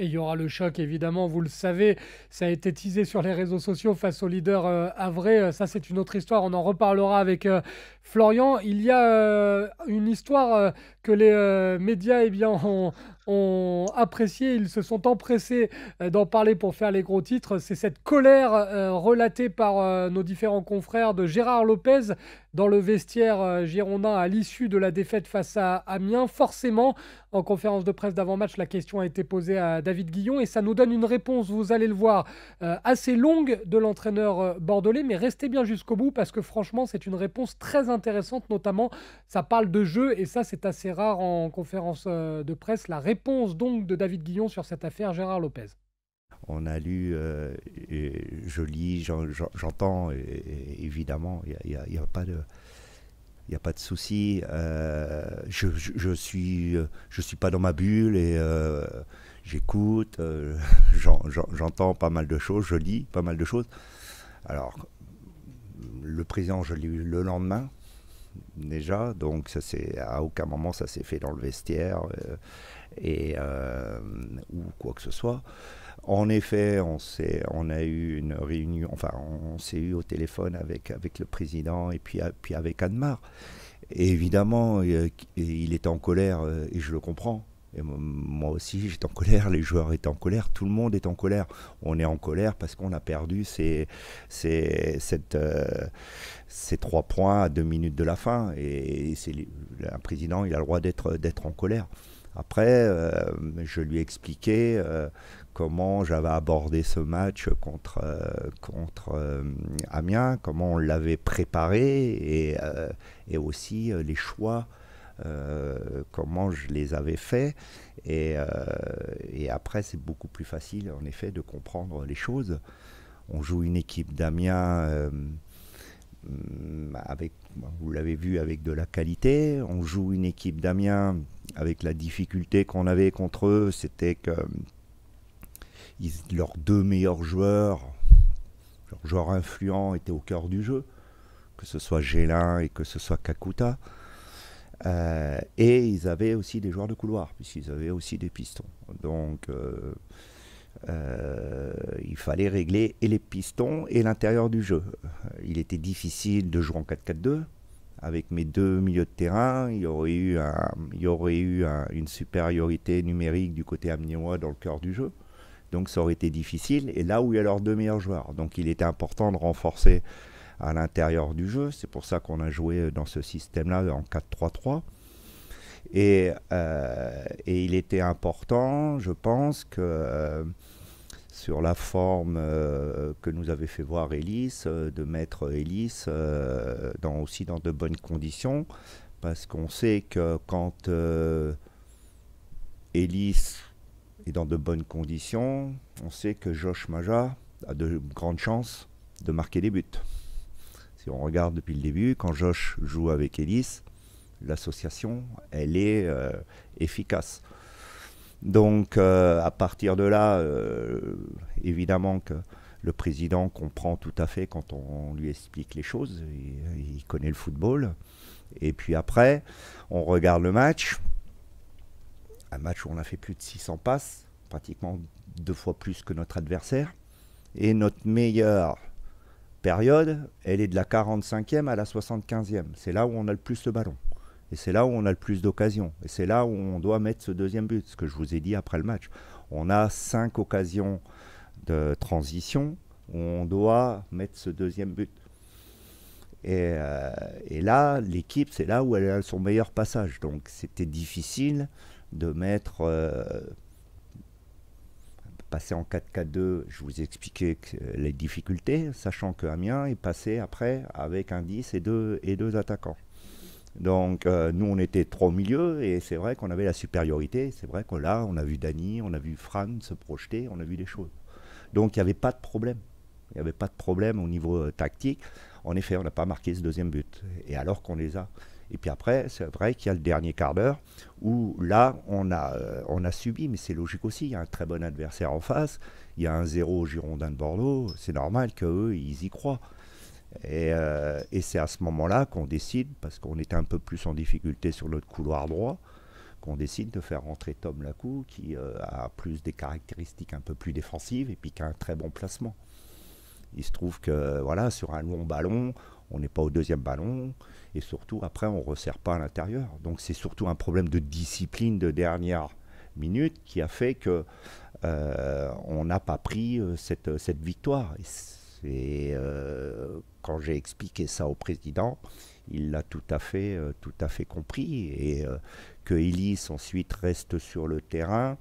Et il y aura le choc, évidemment, vous le savez, ça a été teasé sur les réseaux sociaux face au leader euh, euh Ça, c'est une autre histoire, on en reparlera avec euh, Florian. Il y a euh, une histoire que les médias eh bien, ont, ont apprécié, ils se sont empressés euh, d'en parler pour faire les gros titres. C'est cette colère euh, relatée par euh, nos différents confrères de Gérard Lopez dans le vestiaire girondin à l'issue de la défaite face à Amiens. Forcément, en conférence de presse d'avant-match, la question a été posée à David Guillon et ça nous donne une réponse, vous allez le voir, assez longue de l'entraîneur bordelais, mais restez bien jusqu'au bout parce que franchement, c'est une réponse très intéressante, notamment ça parle de jeu et ça, c'est assez rare en conférence de presse. La réponse réponse donc de David Guillon sur cette affaire Gérard Lopez on a lu, euh, je lis, j'entends, évidemment, il n'y a, pas de... Il a pas de souci. Euh, je, ne suis, euh, je suis pas dans ma bulle et j'écoute, j'entends pas mal de choses, je lis pas mal de choses. Alors, le président, je l'ai eu le lendemain déjà, donc ça c'est à aucun moment ça s'est fait dans le vestiaire et, euh, ou quoi que ce soit. En effet, on, a eu une réunion, enfin, on s'est eu au téléphone avec, le président et puis, puis avec Anmar. Et évidemment, euh, il, est était en colère euh, et je le comprends. moi aussi, j'étais en colère, les joueurs étaient en colère, tout le monde est en colère. On est en colère parce qu'on a perdu ces, trois points à deux minutes de la fin. Et, un président, il a le droit d'être en colère. Après, euh, je lui expliquais euh, comment j'avais abordé ce match contre, euh, contre Amiens, comment on l'avait préparé et, aussi les choix, comment je les avais faits. Et, après, c'est beaucoup plus facile, en effet, de comprendre les choses. On joue une équipe d'Amiens avec, vous l'avez vu, avec de la qualité. On joue une équipe d'Amiens avec la difficulté qu'on avait contre eux, c'était que euh, leurs deux meilleurs joueurs, leurs joueurs influents étaient au cœur du jeu, que ce soit Gélin et que ce soit Kakuta. Euh, et ils avaient aussi des joueurs de couloir, puisqu'ils avaient aussi des pistons. Donc euh, il fallait régler et les pistons et l'intérieur du jeu. Il était difficile de jouer en 4-4-2 avec mes deux milieux de terrain, il y aurait eu, il y aurait eu une supériorité numérique du côté amiénois dans le cœur du jeu. Donc ça aurait été difficile. Et là où il y a leurs deux meilleurs joueurs. Donc il était important de renforcer à l'intérieur du jeu. C'est pour ça qu'on a joué dans ce système-là en 4-3-3. Euh, et, il était important, je pense, que... Euh, sur la forme euh, que nous avait fait voir Elis, euh, de mettre Elis euh, dans, aussi dans de bonnes conditions, parce qu'on sait que quand Elis est dans de bonnes conditions, on sait que Josh Maja a de grandes chances de marquer des buts. Si on regarde depuis le début, quand Josh joue avec Elis, l'association, elle est efficace. Donc euh, à partir de là, euh, évidemment que le président comprend tout à fait quand on lui explique les choses, il, connaît le football. Et puis après, on regarde le match. Un match où on a fait plus de 600 passes, pratiquement deux fois plus que notre adversaire. Et notre meilleure période, elle est de la 45e à la 75e. C'est là où on a le plus de ballons et c'est là où on a le plus d'occasions. Et c'est là où on doit mettre ce deuxième but, ce que je vous ai dit après le match. On a cinq occasions de transition où on doit mettre ce deuxième but. Et, euh, là, l'équipe, c'est là où elle a son meilleur passage. Donc c'était difficile de mettre... Euh, passer en 4-4-2, je vous ai expliqué euh, les difficultés, sachant que Amiens est passé après avec un 10 et deux, et deux attaquants. Donc euh, nous, on était trop au milieu et c'est vrai qu'on avait la supériorité. C'est vrai que là, on a vu Dany, on a vu Fran se projeter, on a vu des choses. Donc il n'y avait pas de problème. Il n'y avait pas de problème au niveau euh, tactique. En effet, on n'a pas marqué ce deuxième but. Et alors qu'on les a. Et puis après, c'est vrai qu'il y a le dernier quart d'heure où là, on a, euh, on a subi, mais c'est logique aussi. Il y a un très bon adversaire en face. Il y a un zéro au Girondin de Bordeaux. C'est normal qu'eux, ils y croient. Euh, et, c'est à ce moment-là qu'on décide, parce qu'on était un peu plus en difficulté sur notre couloir droit, qu'on décide de faire rentrer Tom Lacou, qui euh, a plus des caractéristiques un peu plus défensives et puis qui a un très bon placement. Il se trouve que voilà, sur un long ballon, on n'est pas au deuxième ballon, et surtout après on ne resserre pas à l'intérieur. Donc c'est surtout un problème de discipline de dernière minute qui a fait que euh, on n'a pas pris cette, cette victoire. Et euh, quand j'ai expliqué ça au président, il l'a tout à fait, euh, tout à fait compris. Et euh, que Ellis ensuite reste sur le terrain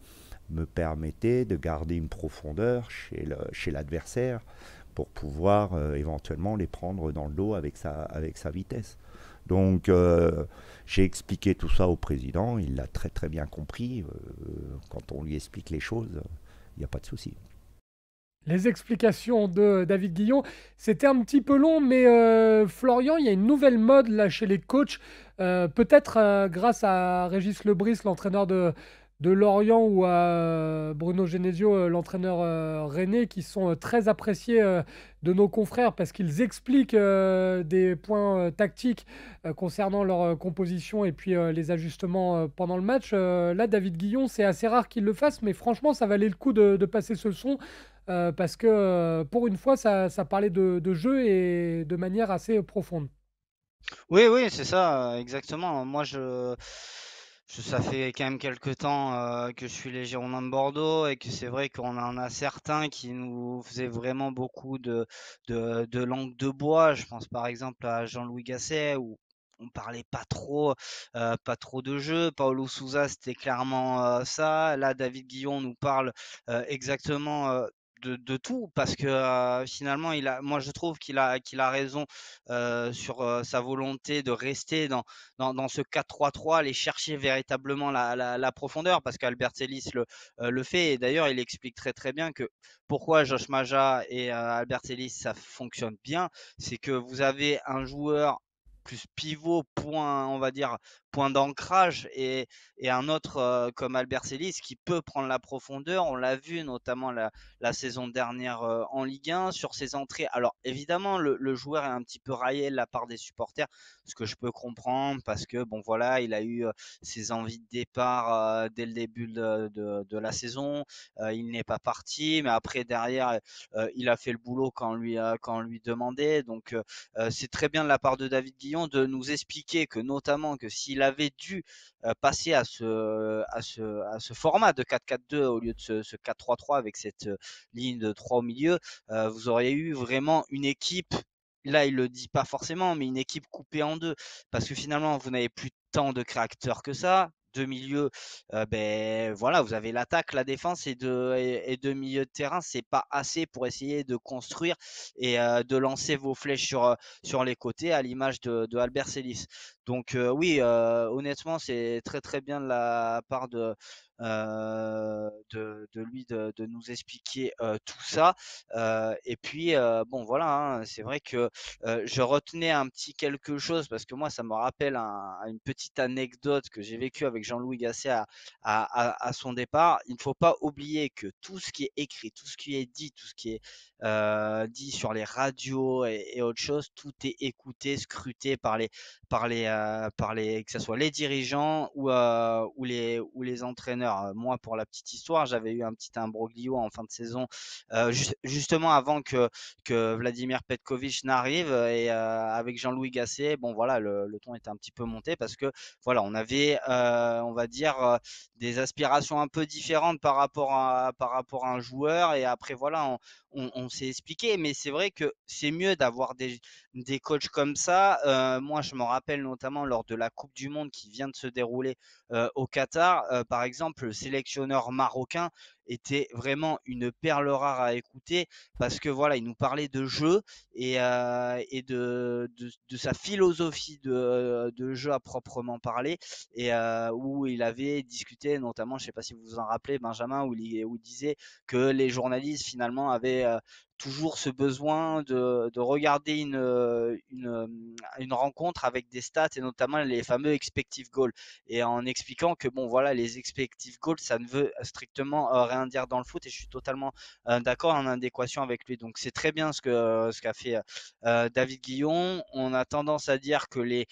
me permettait de garder une profondeur chez l'adversaire pour pouvoir éventuellement les prendre dans le dos avec sa, avec sa vitesse. Donc j'ai expliqué tout ça au président, il l'a très très bien compris. quand on lui explique les choses, il n'y a pas de souci les explications de David Guillon. C'était un petit peu long, mais euh, Florian, il y a une nouvelle mode là chez les coachs, euh, peut-être euh, grâce à Régis Lebris, l'entraîneur de, de Lorient ou euh, à Bruno Genesio, euh, l'entraîneur euh, René, qui sont très appréciés de nos confrères parce qu'ils expliquent des points tactiques concernant leur composition et puis les ajustements pendant le match. là, David Guillon, c'est assez rare qu'il le fasse, mais franchement, ça valait le coup de, passer ce son. parce que pour une fois, ça, parlait de jeu et de manière assez profonde. Oui, oui, c'est ça, exactement. Moi, je, ça fait quand même quelques temps euh, que je suis les Girondins de Bordeaux et que c'est vrai qu'on en a certains qui nous faisaient vraiment beaucoup de, de, de langue de bois. Je pense par exemple à Jean-Louis Gasset où on parlait pas trop, euh, pas trop de jeu. Paolo Souza, c'était clairement euh, ça. Là, David Guillon nous parle exactement de, tout parce que finalement il a moi je trouve qu'il a qu'il a raison sur sa volonté de rester dans dans, ce 4-3-3 aller chercher véritablement la, profondeur parce qu'Albert Ellis le le fait et d'ailleurs il explique très très bien que pourquoi Josh Maja et Albert Ellis ça fonctionne bien c'est que vous avez un joueur plus pivot point on va dire point d'ancrage et, et, un autre comme Albert Celis qui peut prendre la profondeur. On l'a vu notamment la, saison dernière en Ligue 1 sur ses entrées. Alors évidemment, le, joueur est un petit peu raillé de la part des supporters, ce que je peux comprendre parce que bon voilà, il a eu ses envies de départ dès le début de, la saison. il n'est pas parti, mais après derrière, il a fait le boulot quand on lui quand on lui demandait. Donc c'est très bien de la part de David Guillon de nous expliquer que notamment que s'il a avait dû passer à ce, à ce, format de 4-4-2 au lieu de ce, 4-3-3 avec cette ligne de 3 au milieu, vous auriez eu vraiment une équipe là il le dit pas forcément, mais une équipe coupée en deux, parce que finalement vous n'avez plus tant de créateurs que ça deux milieux, ben voilà, vous avez l'attaque, la défense et deux et, de milieux de terrain, c'est pas assez pour essayer de construire et de lancer vos flèches sur les côtés, à l'image de, Albert Celis. Donc oui, honnêtement, c'est très très bien de la part de euh, de, lui de, nous expliquer euh, tout ça. Euh, et puis bon voilà, hein, c'est vrai que je retenais un petit quelque chose parce que moi ça me rappelle une petite anecdote que j'ai vécue avec Jean-Louis Gasset à, à, son départ. Il ne faut pas oublier que tout ce qui est écrit, tout ce qui est dit, tout ce qui est dit sur les radios et, autre chose, tout est écouté, scruté par les par les par les que ce soit les dirigeants ou ou les ou les entraîneurs moi, pour la petite histoire, j'avais eu un petit imbroglio en fin de saison, justement avant que, Vladimir Petkovic n'arrive. Et avec Jean-Louis Gasset, bon, voilà, le, ton était un petit peu monté parce que, voilà, on avait, on va dire, des aspirations un peu différentes par rapport à, par rapport à un joueur. Et après, voilà, on, s'est expliqué. Mais c'est vrai que c'est mieux d'avoir des coachs comme ça. moi, je me rappelle notamment lors de la Coupe du Monde qui vient de se dérouler au Qatar, par exemple le sélectionneur marocain était vraiment une perle rare à écouter parce que voilà, il nous parlait de jeu et, euh, et de, de, sa philosophie de, euh, de, jeu à proprement parler et euh, où il avait discuté notamment, je sais pas si vous vous en rappelez, Benjamin, où il, disait que les journalistes finalement avaient toujours ce besoin de, de regarder une, une, une, rencontre avec des stats et notamment les fameux expective goals et en expliquant que bon voilà les expective goals ça ne veut strictement rien dire dans le foot et je suis totalement euh, d'accord en adéquation avec lui. Donc c'est très bien ce que euh, ce qu'a fait euh, David Guillon. On a tendance à dire que les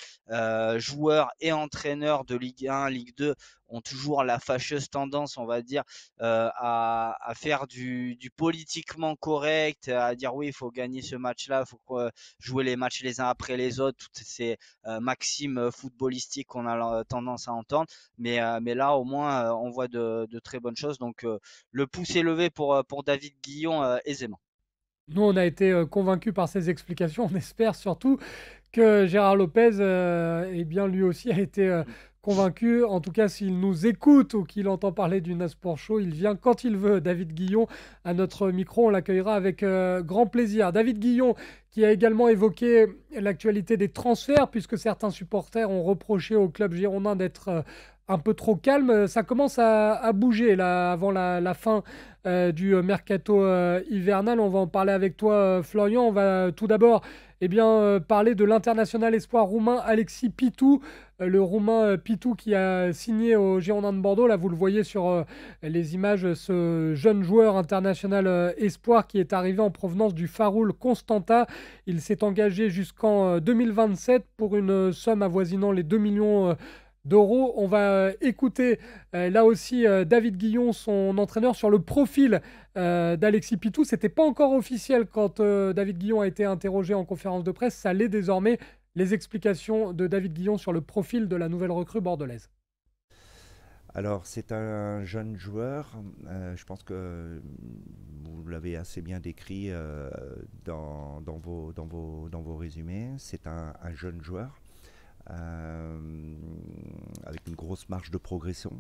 joueurs et entraîneurs de Ligue 1, Ligue 2 ont toujours la fâcheuse tendance, on va dire, euh, à, faire du, politiquement correct, à dire oui, il faut gagner ce match-là, il faut euh, jouer les matchs les uns après les autres, toutes ces euh, maximes footballistiques qu'on a tendance à entendre. Mais, mais là, au moins, on voit de, très bonnes choses. Donc, le pouce est levé pour, pour David Guillon aisément. Nous, on a été convaincus par ces explications. On espère surtout que Gérard Lopez, et eh bien, lui aussi a été convaincu mm convaincu. En tout cas, s'il nous écoute ou qu'il entend parler du Nasport Show, il vient quand il veut. David Guillon à notre micro, on l'accueillera avec euh, grand plaisir. David Guillon qui a également évoqué l'actualité des transferts puisque certains supporters ont reproché au club girondin d'être euh, un peu trop calme. Euh, ça commence à, bouger là, avant la, fin euh, du euh, mercato hivernal. On va en parler avec toi, Florian. On va tout d'abord eh bien, parler de l'international espoir roumain Alexis Pitou. Le Roumain Pitou qui a signé au Girondin de Bordeaux. Là, vous le voyez sur les images, ce jeune joueur international espoir qui est arrivé en provenance du Faroul Constanta. Il s'est engagé jusqu'en 2027 pour une somme avoisinant les 2 millions Doro, On va euh, écouter euh, là aussi euh, David Guillon, son entraîneur, sur le profil d'Alexis Pitou. C'était pas encore officiel quand David Guillon a été interrogé en conférence de presse. Ça l'est désormais. Les explications de David Guillon sur le profil de la nouvelle recrue bordelaise. Alors c'est un jeune joueur, je pense que vous l'avez assez bien décrit dans, vos, dans, vos, dans, vos, résumés, c'est un, jeune joueur euh, avec une grosse marge de progression.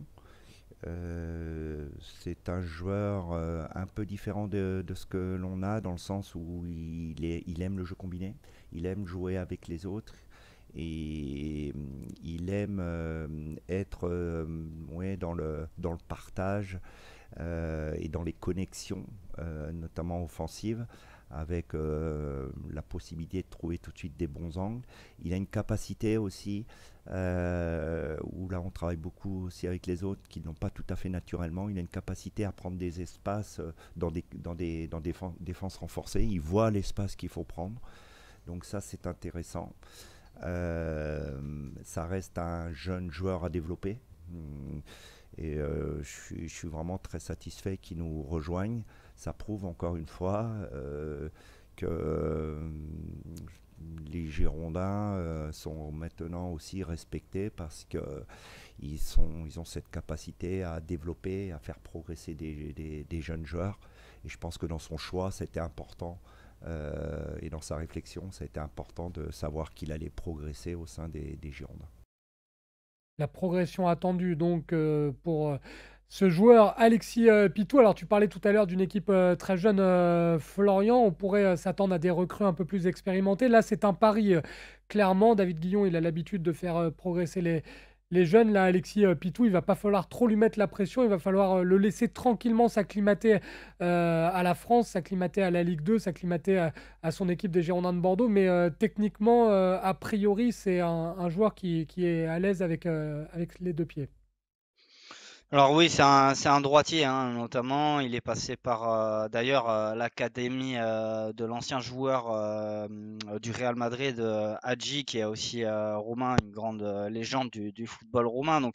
Euh, c'est un joueur euh, un peu différent de, ce que l'on a dans le sens où il, aime le jeu combiné, il aime jouer avec les autres et il aime être ouais, dans, le, dans le partage et dans les connexions, notamment offensives avec euh, la possibilité de trouver tout de suite des bons angles. Il a une capacité aussi, euh, où là on travaille beaucoup aussi avec les autres qui n'ont pas tout à fait naturellement, il a une capacité à prendre des espaces euh, dans des, dans des, dans des défenses renforcées, il voit l'espace qu'il faut prendre, donc ça c'est intéressant. ça reste un jeune joueur à développer et je suis, je, suis, vraiment très satisfait qu'il nous rejoigne ça prouve encore une fois euh, que euh, les Girondins euh, sont maintenant aussi respectés parce que ils, sont, ils ont cette capacité à développer, à faire progresser des, jeunes joueurs. Et je pense que dans son choix, c'était important. et dans sa réflexion, ça a été important de savoir qu'il allait progresser au sein des, des Girondins. La progression attendue donc pour ce joueur Alexis euh, Pitou. Alors, tu parlais tout à l'heure d'une équipe euh, très jeune, euh, Florian. On pourrait s'attendre à des recrues un peu plus expérimentées. Là, c'est un pari. clairement, David Guillon, il a l'habitude de faire progresser les, jeunes, là, Alexis Pitou, il va pas falloir trop lui mettre la pression, il va falloir le laisser tranquillement s'acclimater à la France, s'acclimater à la Ligue 2, s'acclimater à, son équipe des Girondins de Bordeaux. Mais techniquement, a priori, c'est un, joueur qui, est à l'aise avec les deux pieds. Alors oui, c'est un, un, droitier, hein, notamment. Il est passé par euh, d'ailleurs euh, l'académie euh, de l'ancien joueur du Real Madrid, Adji, qui est aussi roumain, une grande légende du, football romain. Donc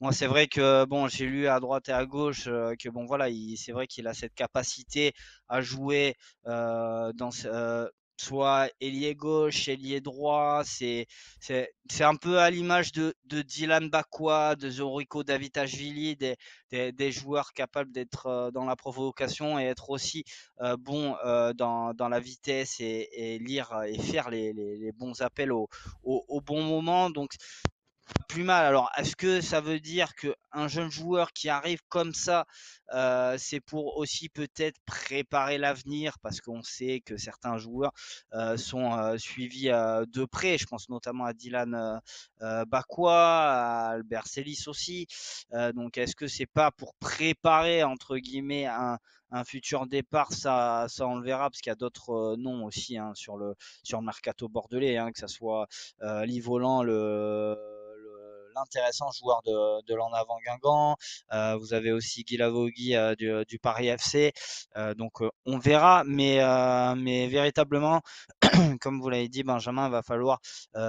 moi, c'est vrai que bon, j'ai lu à droite et à gauche que bon voilà, c'est vrai qu'il a cette capacité à jouer dans soit ailier gauche, ailier droit. C'est un peu à l'image de, Dylan Bakwa, de Zorico David des, des, joueurs capables d'être euh, dans la provocation et être aussi bon euh, bons euh, dans, la vitesse et, lire et faire les, bons appels au, au, bon moment. Donc plus mal. Alors, est-ce que ça veut dire qu'un jeune joueur qui arrive comme ça, euh, c'est pour aussi peut-être préparer l'avenir Parce qu'on sait que certains joueurs euh, sont euh, suivis de près. Je pense notamment à Dylan Bakwa, à Albert Celis aussi. donc, est-ce que c'est pas pour préparer, entre guillemets, un, futur départ, ça, ça on le verra, parce qu'il y a d'autres noms aussi hein, sur, le, sur le mercato bordelais, hein, que ce soit Livolant, le l'intéressant joueur de, de l'en avant Guingamp. Euh, vous avez aussi Guy euh, euh, du, Paris FC. donc on verra, mais, mais véritablement, comme vous l'avez dit, Benjamin, il va falloir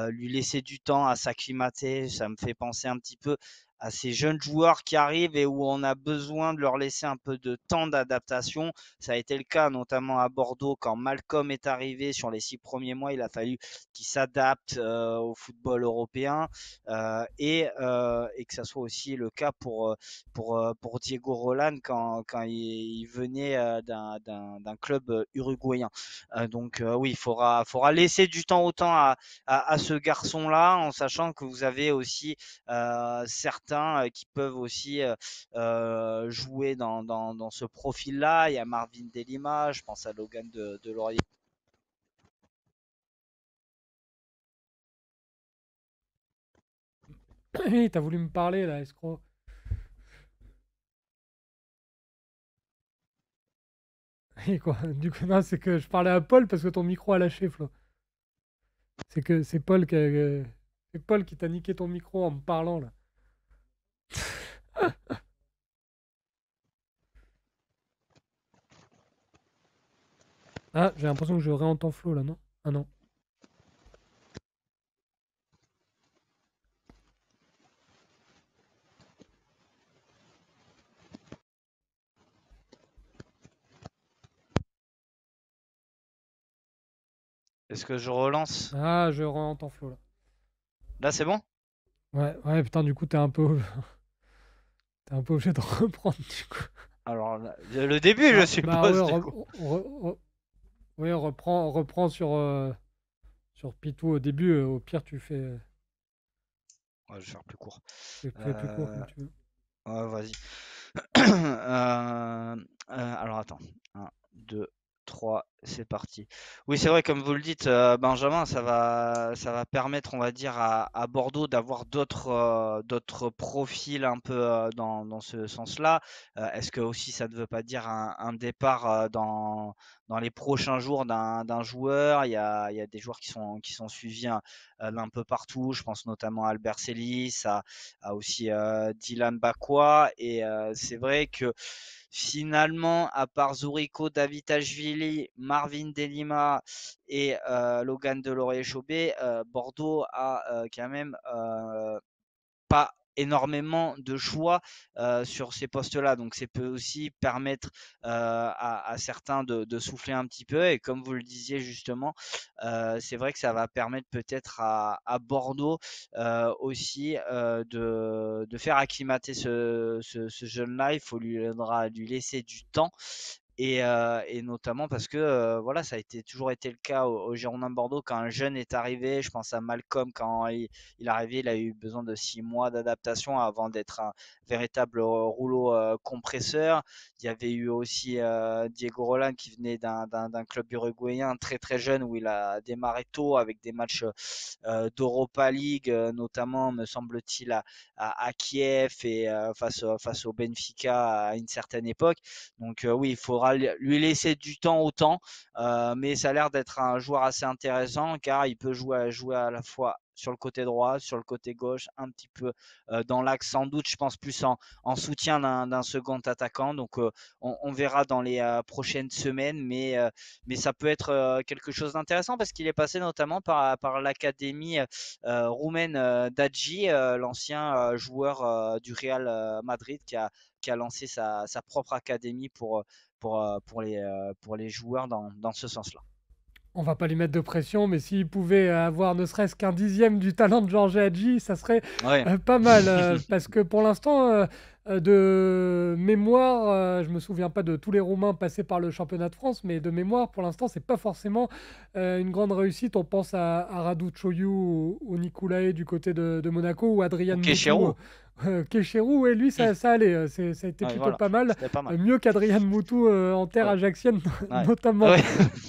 lui laisser du temps à s'acclimater. Ça me fait penser un petit peu à ces jeunes joueurs qui arrivent et où on a besoin de leur laisser un peu de temps d'adaptation. Ça a été le cas notamment à Bordeaux quand Malcolm est arrivé sur les six premiers mois. Il a fallu qu'il s'adapte euh, au football européen euh, euh, et, que ça soit aussi le cas pour, pour, pour Diego Roland quand, quand il, venait d'un club uruguayen. donc oui, il faudra, faudra laisser du temps au temps à, à, ce garçon-là en sachant que vous avez aussi certains qui peuvent aussi jouer dans, ce profil-là. Il y a Marvin Delima, je pense à Logan de, Laurier. t'as voulu me parler là, escroc. Et quoi Du coup, non, c'est que je parlais à Paul parce que ton micro a lâché, Flo. C'est que Paul qui euh, c'est Paul qui t'a niqué ton micro en me parlant là ah, j'ai l'impression que je réentends Flo là, non Ah non. Est-ce que je relance Ah, je réentends Flo là. Là, c'est bon Ouais, ouais, putain, du coup, t'es un peu. T'es un peu obligé de reprendre du coup. Alors, le début, je ah, suppose. Bah coup. oui, on reprend, reprend sur, euh, sur Pitou au début. Euh, au pire, tu fais. Euh, je vais faire plus court. plus court tu veux. Ouais, vas-y. alors, attends. 1, 2, 3, c'est parti. Oui, c'est vrai, comme vous le dites, euh, Benjamin, ça va, ça va permettre, on va dire, à, Bordeaux d'avoir euh, d'autres, profils un peu euh, dans, ce sens-là. est-ce que aussi ça ne veut pas dire un, départ dans, les prochains jours d'un, joueur il y, a, des joueurs qui sont, qui sont suivis hein, un peu partout. Je pense notamment à Albert Celis, à, aussi Dylan Bakwa. Et c'est vrai que finalement, à part Zurico, David Ashvili, Marvin Delima et euh, Logan delorier euh, Bordeaux a euh, quand même euh, pas énormément de choix sur ces postes-là. Donc, ça peut aussi permettre à, certains de, souffler un petit peu. Et comme vous le disiez justement, c'est vrai que ça va permettre peut-être à, Bordeaux aussi de, faire acclimater ce, jeune-là. Il faut lui laisser du temps. Euh, et, notamment parce que euh, voilà, ça a été, toujours été le cas au, au Bordeaux quand un jeune est arrivé. Je pense à Malcolm quand il, est arrivé, il a eu besoin de six mois d'adaptation avant d'être un véritable euh, rouleau compresseur. Il y avait eu aussi Diego Roland qui venait d'un club uruguayen très très jeune où il a démarré tôt avec des matchs d'Europa League, notamment me semble-t-il à, à, Kiev et face face au Benfica à une certaine époque. Donc oui, il faudra lui laisser du temps au temps, euh, mais ça a l'air d'être un joueur assez intéressant car il peut jouer à, jouer à la fois sur le côté droit, sur le côté gauche, un petit peu euh, dans l'axe sans doute, je pense plus en, en soutien d'un second attaquant. Donc euh, on, verra dans les prochaines semaines, mais, mais ça peut être quelque chose d'intéressant parce qu'il est passé notamment par, par l'académie roumaine d'Adji, l'ancien joueur du Real Madrid qui a, qui a lancé sa, sa propre académie pour, euh, euh, pour, les, joueurs dans, ce sens-là. On va pas lui mettre de pression, mais s'il pouvait avoir ne serait-ce qu'un dixième du talent de Georges Hadji, ça serait euh, pas mal. parce que pour l'instant, de mémoire, je me souviens pas de tous les Roumains passés par le championnat de France, mais de mémoire, pour l'instant, c'est pas forcément une grande réussite. On pense à, Radu Choyou ou, Nicolae du côté de, Monaco ou Adrian Mutu euh, Kécherou et lui, ça, allait. Euh, ça a été plutôt pas, mal. Euh, mieux qu'Adrian Moutou en terre ajaxienne, notamment.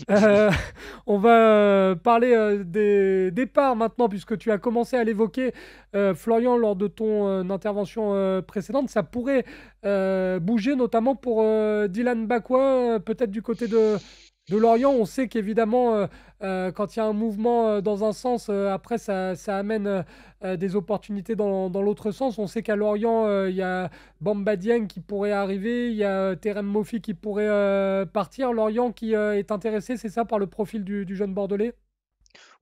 on va parler des départs maintenant, puisque tu as commencé à l'évoquer, Florian, lors de ton intervention précédente. Ça pourrait bouger, notamment pour Dylan Bakwa, peut-être du côté de, de Lorient, on sait qu'évidemment, euh, euh, quand il y a un mouvement euh, dans un sens, après, ça, ça amène des opportunités dans, l'autre sens. On sait qu'à Lorient, il y a Bambadien qui pourrait arriver, il y a Terem Mofi qui pourrait partir. Lorient qui est intéressé, c'est ça, par le profil du jeune Bordelais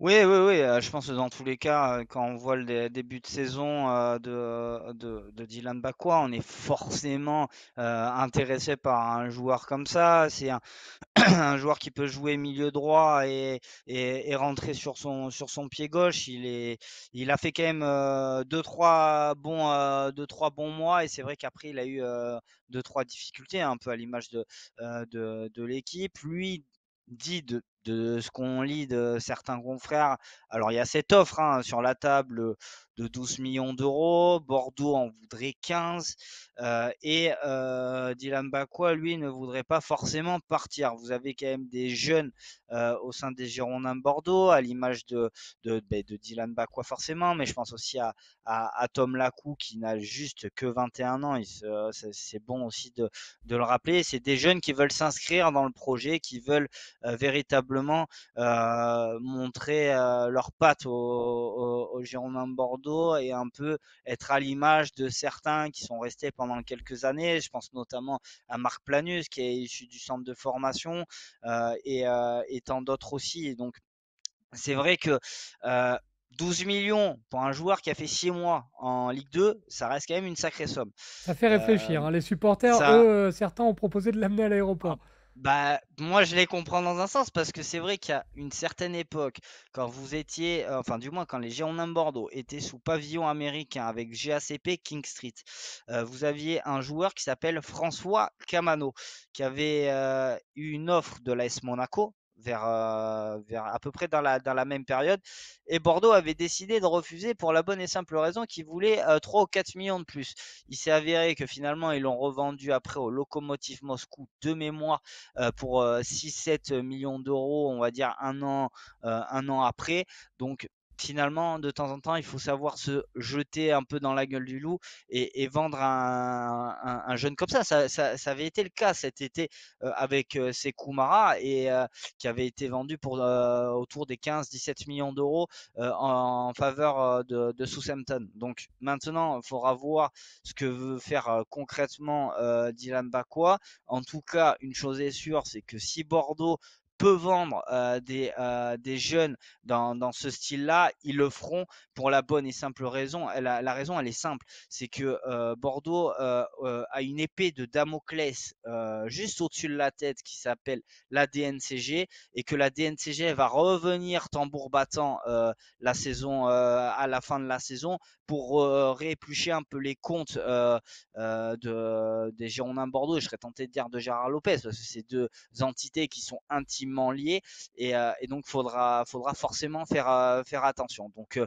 oui, oui, oui. Euh, je pense que dans tous les cas, euh, quand on voit le début de saison euh, de, de, Dylan Bakoua on est forcément intéressé par un joueur comme ça. C'est un, joueur qui peut jouer milieu droit et, et, rentrer sur son, sur son pied gauche. Il, est, il a fait quand même 2 deux, trois bons, deux, trois bons mois et c'est vrai qu'après, il a eu 2 deux, trois difficultés, hein, un peu à l'image de, de, de l'équipe. Lui, dit de de ce qu'on lit de certains confrères. Alors il y a cette offre hein, sur la table de 12 millions d'euros, Bordeaux en voudrait 15 et Dylan Bakwa, lui, ne voudrait pas forcément partir. Vous avez quand même des jeunes au sein des Girondins Bordeaux, à l'image de, ben, de, Dylan Bakwa forcément, mais je pense aussi à, à, Tom Lacou qui n'a juste que 21 ans. C'est bon aussi de le rappeler. C'est des jeunes qui veulent s'inscrire dans le projet, qui veulent véritablement montrer leurs pattes Au Jérôme Bordeaux et un peu être à l'image de certains qui sont restés pendant quelques années. Je pense notamment à Marc Planus qui est issu du centre de formation et, tant d'autres aussi. donc c'est vrai que 12 millions pour un joueur qui a fait 6 mois en Ligue 2, ça reste quand même une sacrée somme. Ça fait réfléchir. Hein. Les supporters, certains ont proposé de l'amener à l'aéroport. Ah. Bah, moi, je les comprends dans un sens parce que c'est vrai qu'à une certaine époque, quand vous étiez, euh, enfin, du moins, quand les géants de Bordeaux étaient sous pavillon américain avec GACP King Street, euh, vous aviez un joueur qui s'appelle François Camano qui avait euh, eu une offre de l'AS Monaco vers, euh, vers à peu près dans la, dans la même période. Et Bordeaux avait décidé de refuser pour la bonne et simple raison qu'il voulait 3 euh, ou 4 millions de plus. Il s'est avéré que finalement, ils l'ont revendu après au locomotive Moscou de mémoire euh, pour 6-7 millions d'euros, on va dire un an, un an après. Donc, finalement, de temps en temps, il faut savoir se jeter un peu dans la gueule du loup et, vendre un, jeune comme ça. ça. avait été le cas cet été euh, avec ses euh, kumaras et euh, qui avait été vendu pour autour des 15-17 millions d'euros en, faveur de, de, Southampton. Donc maintenant, il faudra voir ce que veut faire concrètement Dylan Bakwa. En tout cas, une chose est sûre, c'est que si Bordeaux peut vendre des, jeunes dans, ce style-là, ils le feront pour la bonne et simple raison. La, raison, elle est simple, c'est que Bordeaux a une épée de Damoclès juste au-dessus de la tête qui s'appelle la DNCG et que la DNCG va revenir tambour battant la saison à la fin de la saison pour rééplucher un peu les comptes de, des Girondins Bordeaux. je serais tenté de dire de Gérard Lopez parce que c'est deux entités qui sont intimes lié liés euh, et, donc faudra faudra forcément faire euh, faire attention. Donc euh,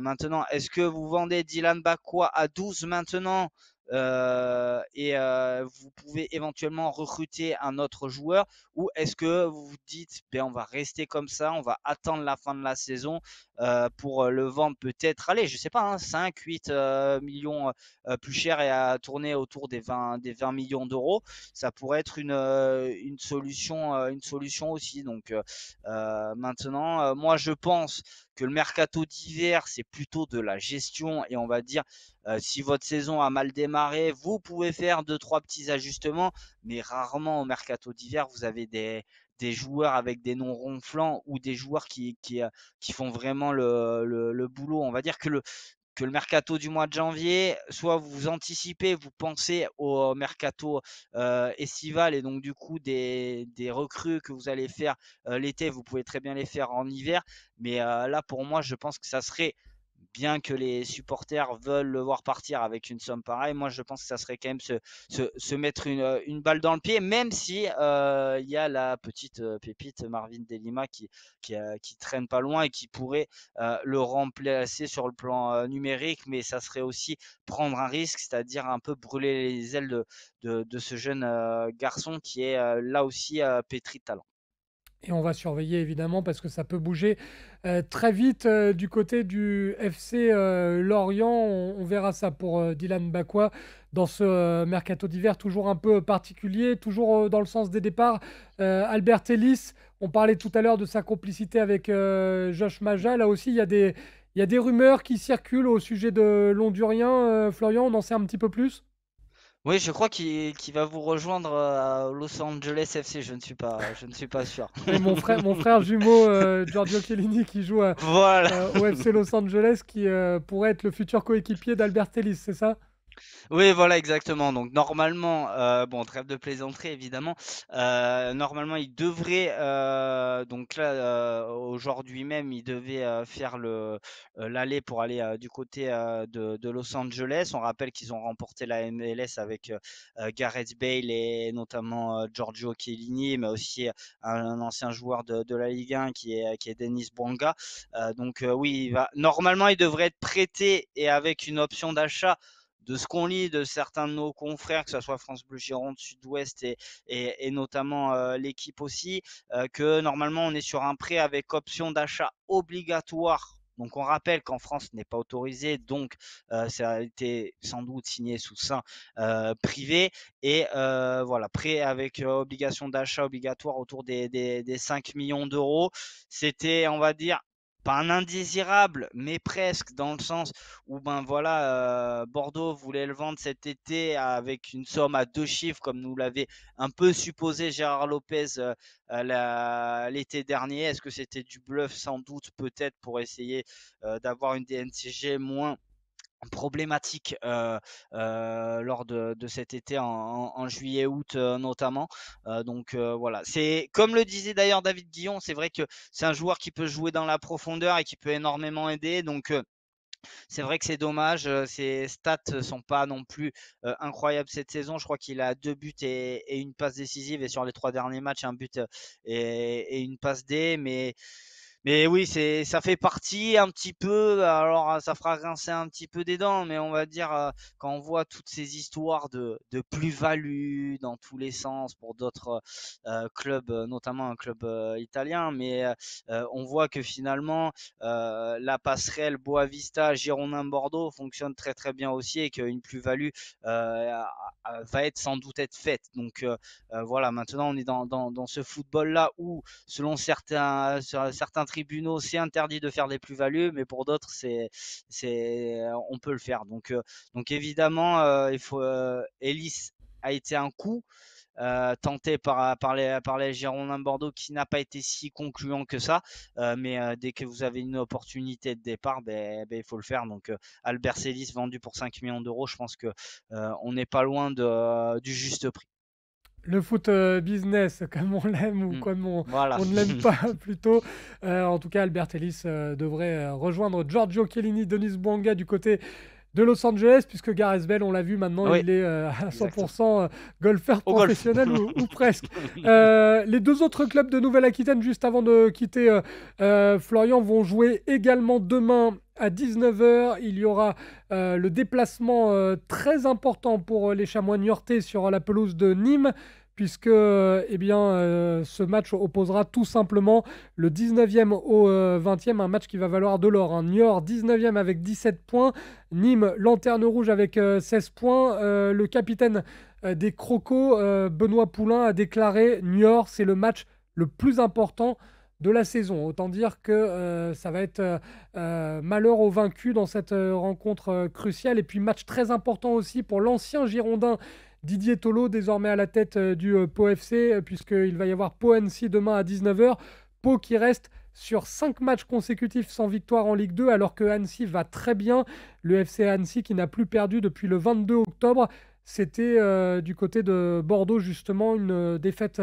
maintenant, est-ce que vous vendez Dylan Bakwa à 12 maintenant et vous pouvez éventuellement recruter un autre joueur ou est-ce que vous vous dites ben on va rester comme ça, on va attendre la fin de la saison euh, pour euh, le vendre peut-être, allez, je sais pas, 5, hein, 8 euh, millions plus cher et à tourner autour des 20, des 20 millions d'euros, ça pourrait être une, une solution, une solution aussi. Donc maintenant, moi je pense que le mercato d'hiver, c'est plutôt de la gestion et on va dire si votre saison a mal démarré, vous pouvez faire 2, 3 petits ajustements, mais rarement au mercato d'hiver vous avez des, des joueurs avec des noms ronflants ou des joueurs qui, qui, euh, font vraiment le, boulot. On va dire que le, que le mercato du mois de janvier, soit vous anticipez, vous pensez au mercato euh, estival et donc du coup des, recrues que vous allez faire euh, l'été, vous pouvez très bien les faire en hiver. Mais là, pour moi, je pense que ça serait bien que les supporters veulent le voir partir avec une somme pareille, moi je pense que ça serait quand même se, mettre euh, une, balle dans le pied, même si euh, il y a la petite euh, pépite Marvin Delima qui, traîne pas loin et qui pourrait le remplacer sur le plan numérique, mais ça serait aussi prendre un risque, c'est-à-dire un peu brûler les ailes de, de ce jeune garçon qui est là aussi pétri de talent. Et on va surveiller évidemment parce que ça peut bouger euh, très vite euh, du côté du FC euh, Lorient. On, verra ça pour Dylan Bakwa dans ce mercato d'hiver toujours un peu particulier, toujours dans le sens des départs. Albert Ellis, on parlait tout à l'heure de sa complicité avec Josh Maja. Là aussi, il y, a des, il y a des rumeurs qui circulent au sujet de Londurien. Florian, on en sait un petit peu plus oui, je crois qu'il va vous rejoindre euh, à Los Angeles FC. Je ne suis pas, je ne suis pas sûr. mon frère, mon frère jumeau euh, Giorgio Chiellini qui joue euh, au FC Los Angeles, qui pourrait être le futur coéquipier d'Albert Ellis, c'est ça oui, voilà, exactement. Donc normalement, euh, bon, trêve de plaisanterie évidemment. Euh, normalement, il devrait euh, donc là aujourd'hui même, il devait faire le l'aller pour aller du côté de, Los Angeles. On rappelle qu'ils ont remporté la MLS avec Gareth Bale et notamment Giorgio Chiellini, mais aussi un, ancien joueur de, la Ligue 1 qui est qui est donc oui, normalement, il devrait être prêté et avec une option d'achat de ce qu'on lit de certains de nos confrères, que ce soit France Bleu Gironde, Sud-Ouest et, notamment euh, l'équipe aussi, euh, que normalement on est sur un prêt avec option d'achat obligatoire donc on rappelle qu'en France n'est pas autorisé, donc euh, ça a été sans doute signé sous sein privé. Et voilà, prêt avec obligation d'achat obligatoire autour des, des 5 millions d'euros. C'était, on va dire, pas un indésirable, mais presque dans le sens où ben voilà, euh, Bordeaux voulait le vendre cet été avec une somme à deux chiffres, comme nous l'avait un peu supposé Gérard Lopez euh, l'été dernier. Est-ce que c'était du bluff Sans doute, peut-être pour essayer euh, d'avoir une DNCG moins problématique euh, euh, lors de, cet été en, juillet août euh, notamment donc voilà c'est comme le disait d'ailleurs David Guillon c'est vrai que c'est un joueur qui peut jouer dans la profondeur et qui peut énormément aider donc c'est vrai que c'est dommage, ses stats sont pas non plus incroyables cette saison. Je crois qu'il a deux buts et, une passe décisive et sur les trois derniers matchs un but et, et une passe D. Mais mais oui, c'est ça fait partie un petit peu. Alors, euh, ça fera grincer un petit peu des dents, mais on va dire euh, quand on voit toutes ces histoires de, plus-value dans tous les sens pour d'autres euh, clubs, notamment un club italien, mais on voit que finalement la passerelle Boavista, Girondin, Bordeaux fonctionne très très bien aussi et qu'une plus-value va être sans doute être faite. Donc voilà, maintenant on est dans, dans, dans ce football là où, selon certains certains tribunaux, c'est interdit de faire des plus-values, mais pour d'autres, c'est, c'est, on peut le faire. Donc, euh, donc évidemment, euh, il faut, euh, Ellis a été un coup. tenté par, par, les, par les Girondins Bordeaux qui n'a pas été si concluant que ça. mais dès que vous avez une opportunité de départ, ben, ben il faut le faire. Donc Albert Célis vendu pour 5 millions d'euros, je pense que on n'est pas loin de, du juste prix le foot euh, business, comme on l'aime ou mm. comme on, on ne l'aime pas plutôt. Euh, en tout cas, Albert Ellis euh, devrait rejoindre Giorgio Chiellini, Denis Bouanga du côté de Los Angeles, puisque Gareth Bell, on l'a vu maintenant, il est à 100% golfeur professionnel ou, presque. les deux autres clubs de Nouvelle-Aquitaine, juste avant de quitter Florian, vont jouer également demain à 19h. Il y aura le déplacement très important pour les Chamois Niortais sur la pelouse de Nîmes puisque eh bien, euh, ce match opposera tout simplement le 19e au 20e, euh, un match qui va valoir de l'or. Hein. Niort 19e avec 17 points, Nîmes lanterne rouge avec 16 euh, points, le capitaine des Crocos, Benoît Poulain, a déclaré Niort c'est le match le plus important de la saison. Autant dire que ça va être malheur aux vaincus dans cette rencontre cruciale. Et puis match très important aussi pour l'ancien Girondin Didier Tolo, désormais à la tête euh, du euh, Pau FC, euh, puisqu'il va y avoir Po Annecy demain à 19h. Po qui reste sur 5 matchs consécutifs sans victoire en Ligue 2, alors que Annecy va très bien. Le FC Annecy qui n'a plus perdu depuis le 22 octobre. C'était du côté de Bordeaux, justement, une défaite.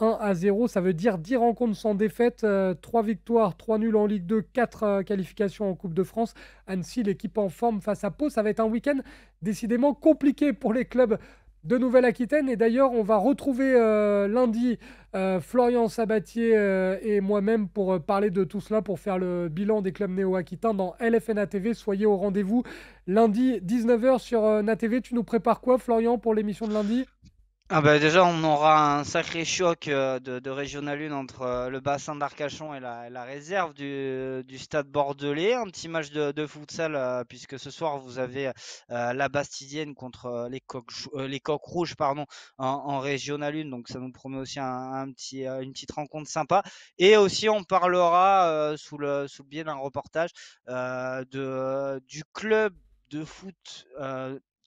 1 à 0, ça veut dire 10 rencontres sans défaite, 3 victoires, 3 nuls en Ligue 2, 4 qualifications en Coupe de France. Annecy, l'équipe en forme face à Pau, ça va être un week-end décidément compliqué pour les clubs de Nouvelle-Aquitaine. Et d'ailleurs, on va retrouver euh, lundi euh, Florian Sabatier euh, et moi-même pour parler de tout cela, pour faire le bilan des clubs néo-aquitains dans LFNA TV. Soyez au rendez-vous lundi 19h sur NATV. Tu nous prépares quoi, Florian, pour l'émission de lundi ah bah déjà, on aura un sacré choc euh, de, de Régional 1 entre euh, le bassin d'Arcachon et la, réserve du, stade bordelais. Un petit match de, futsal, euh, puisque ce soir, vous avez la Bastidienne contre les coques, les coques rouges pardon, en, en Régional 1. Donc, ça nous promet aussi un, une petite rencontre sympa. Et aussi, on parlera sous, le, biais d'un reportage du club de foot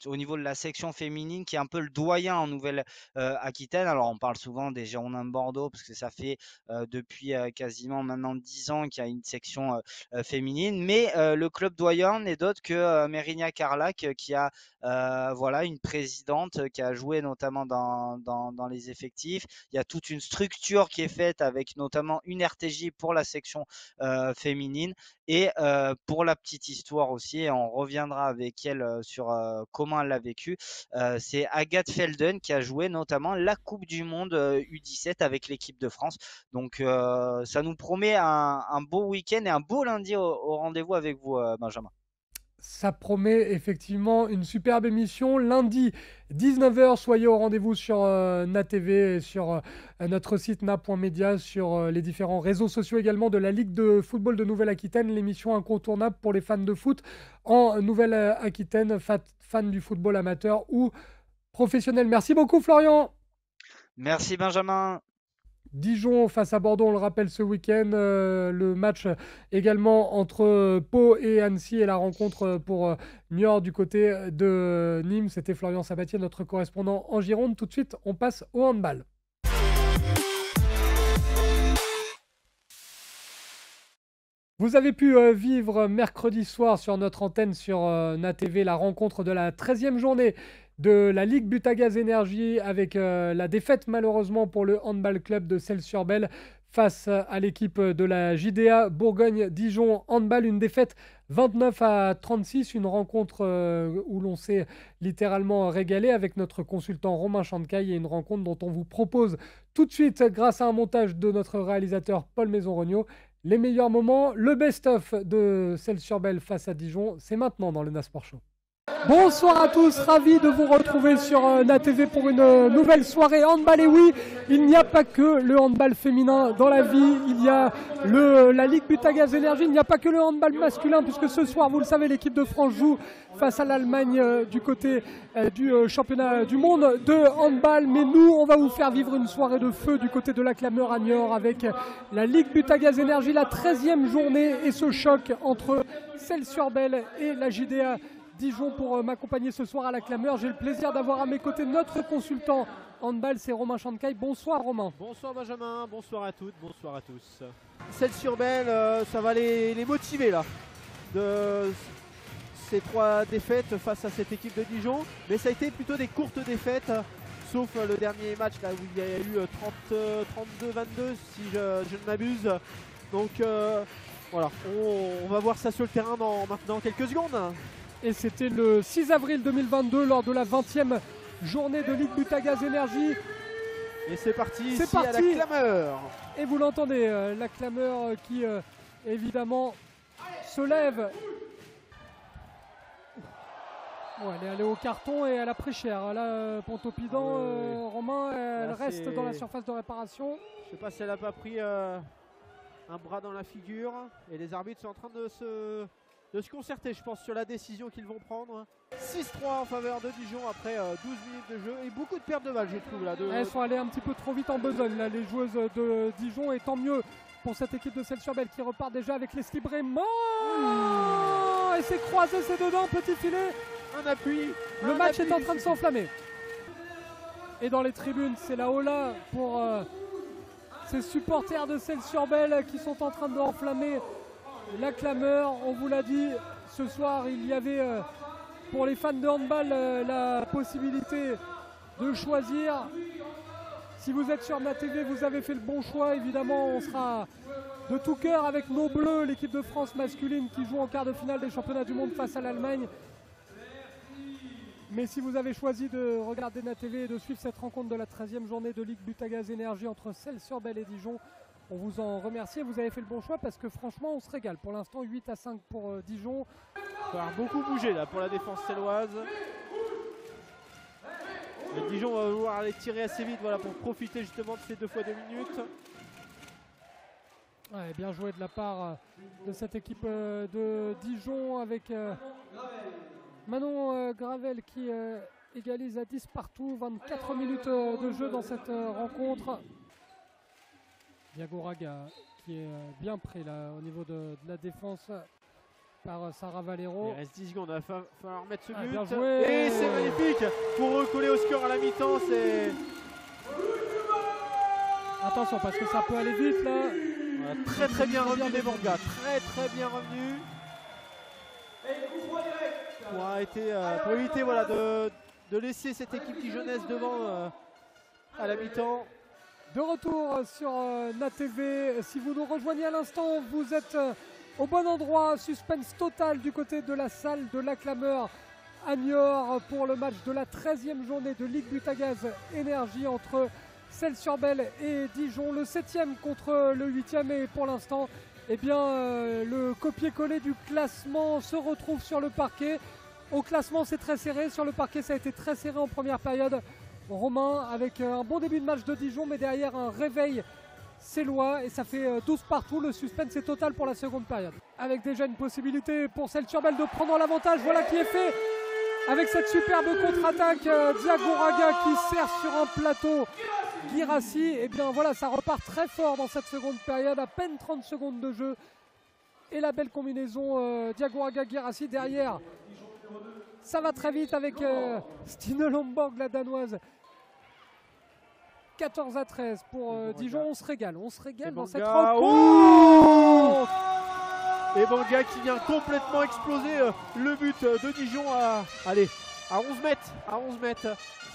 au niveau de la section féminine qui est un peu le doyen en Nouvelle-Aquitaine. Alors on parle souvent des Girondins de Bordeaux parce que ça fait euh, depuis euh, quasiment maintenant 10 ans qu'il y a une section euh, féminine, mais le club doyen n'est d'autre que Mérignac Carlac qui a voilà une présidente qui a joué notamment dans, dans, les effectifs. Il y a toute une structure qui est faite avec notamment une RTJ pour la section féminine et pour la petite histoire aussi, on reviendra avec elle sur comment elle l'a vécu, c'est Agathe Felden qui a joué notamment la Coupe du Monde U17 avec l'équipe de France. Donc ça nous promet un, beau week-end et un beau lundi au rendez-vous avec vous, Benjamin ça promet effectivement une superbe émission. Lundi, 19h, soyez au rendez-vous sur euh, NatV NaTV, sur euh, notre site na.media, sur euh, les différents réseaux sociaux également de la Ligue de football de Nouvelle-Aquitaine, l'émission incontournable pour les fans de foot en Nouvelle-Aquitaine, fans du football amateur ou professionnel. Merci beaucoup Florian. Merci Benjamin. Dijon face à Bordeaux, on le rappelle ce week-end. Euh, le match également entre euh, Pau et Annecy et la rencontre euh, pour Niort du côté de Nîmes. C'était Florian Sabatier, notre correspondant en Gironde. Tout de suite, on passe au handball. Vous avez pu vivre mercredi soir sur notre antenne sur NATV la rencontre de la 13e journée de la Ligue Butagaz Énergie avec euh, la défaite malheureusement pour le handball club de Celles-sur-Belle face euh, à l'équipe de la JDA Bourgogne-Dijon handball, une défaite 29 à 36, une rencontre euh, où l'on s'est littéralement régalé avec notre consultant Romain Chantecaille et une rencontre dont on vous propose tout de suite grâce à un montage de notre réalisateur Paul maison rognaud Les meilleurs moments, le best-of de Celles-sur-Belle face à Dijon, c'est maintenant dans le Nasport Show. Bonsoir à tous, ravi de vous retrouver sur euh, la TV pour une euh, nouvelle soirée handball. Et oui, il n'y a pas que le handball féminin dans la vie, il y a le, la Ligue Butagaz Énergie, il n'y a pas que le handball masculin, puisque ce soir, vous le savez, l'équipe de France joue face à l'Allemagne euh, du côté du championnat du monde de handball. Mais nous, on va vous faire vivre une soirée de feu du côté de la Clameur à Niort avec la Ligue Butagaz Énergie, la 13e journée et ce choc entre celle sur belle et la JDA. Dijon pour euh, m'accompagner ce soir à la clameur. J'ai le plaisir d'avoir à mes côtés notre consultant handball, c'est Romain Chancaille Bonsoir Romain. Bonsoir Benjamin, bonsoir à toutes, bonsoir à tous. Celle sur Belle, euh, ça va les, motiver là, de ces trois défaites face à cette équipe de Dijon. Mais ça a été plutôt des courtes défaites, sauf euh, le dernier match là où il y a eu 32-22 si je, ne m'abuse. Donc voilà, on, va voir ça sur le terrain dans maintenant quelques secondes. Et c'était le 6 avril 2022 lors de la 20e journée de Ligue Butagaz Énergie. Et c'est parti, c'est parti. la clameur. Et vous l'entendez, euh, la clameur euh, qui euh, évidemment se lève. elle est allée au carton et elle a pris cher. Là, Pontopidan, ah Romain, elle reste dans la surface de réparation. Je ne sais pas si elle n'a pas pris un bras dans la figure. Et les arbitres sont en train de se de se concerter, je pense, sur la décision qu'ils vont prendre. 6-3 en faveur de Dijon après 12 euh, minutes de jeu et beaucoup de pertes de balles, je trouve. Là, de... Elles eh, sont allées un petit peu trop vite en besogne, là, les joueuses de Dijon, et tant mieux pour cette équipe de Cels-sur-Belle qui repart déjà avec les Brément. Et c'est croisé, c'est dedans, petit filet. Un appui. Le match est en train de s'enflammer. Et dans les tribunes, c'est la hola pour ces euh, supporters de Cels-sur-Belle qui sont en train d'enflammer la clameur. On vous l'a dit, ce soir, il y avait euh, pour les fans de handball euh, la possibilité de choisir. Si vous êtes sur Natv, TV, vous avez fait le bon choix. Évidemment, on sera de tout cœur avec nos bleus, l'équipe de France masculine qui joue en quart de finale des championnats du monde face à l'Allemagne. Mais si vous avez choisi de regarder la TV et de suivre cette rencontre de la 13e journée de Ligue Butagaz Énergie entre Celles-sur-Belle et Dijon, on vous en remercie. Vous avez fait le bon choix parce que franchement, on se régale. Pour l'instant, 8 à 5 pour euh, Dijon. il va beaucoup bouger là pour la défense celloise. Dijon va vouloir aller tirer assez vite voilà, pour profiter justement de ces deux fois deux minutes. bien joué de la part euh, de cette équipe euh, de Dijon avec Manon Gravel qui égalise à 10 partout. 24 minutes de jeu dans cette rencontre. Yagouraga qui est euh, bien prêt là au niveau de, la défense par euh, Sarah Valero. Il reste 10 secondes, il hein. va falloir mettre ce ah, but. Et c'est magnifique pour recoller au score à la mi-temps. C'est... Attention parce que ça peut aller vite là. très très bien revenu des Borgas, très très bien revenu. Pour, euh, pour éviter voilà, de, laisser cette équipe qui jeunesse devant à la mi-temps de retour sur euh, NATV. Si vous nous rejoignez à l'instant, vous êtes euh, au bon endroit. Suspense total du côté de la salle de la clameur à Niort pour le match de la 13e journée de Ligue Butagaz Énergie entre celle sur belle et Dijon. Le 7e contre le 8e et pour l'instant, eh bien, euh, le copier-coller du classement se retrouve sur le parquet. Au classement, c'est très serré. Sur le parquet, ça a été très serré en première période. Romain avec euh, un bon début de match de Dijon, mais derrière un réveil loin et ça fait 12 euh, partout. Le suspense est total pour la seconde période. Avec déjà une possibilité pour Celturbel de prendre l'avantage. Voilà qui est fait avec cette superbe contre-attaque. Diagoraga euh, qui sert sur un plateau. Girassi, et eh bien voilà, ça repart très fort dans cette seconde période. À peine 30 secondes de jeu. Et la belle combinaison diagouraga Diagoraga-Girassi derrière. Ça va très vite avec Stine Lomborg, la danoise, 14 à 13 pour euh, Dijon. On se régale, on se régale dans cette rencontre. Et Banga qui vient complètement exploser euh, le but euh, de Dijon à, allez, à 11 mètres. À 11 mètres.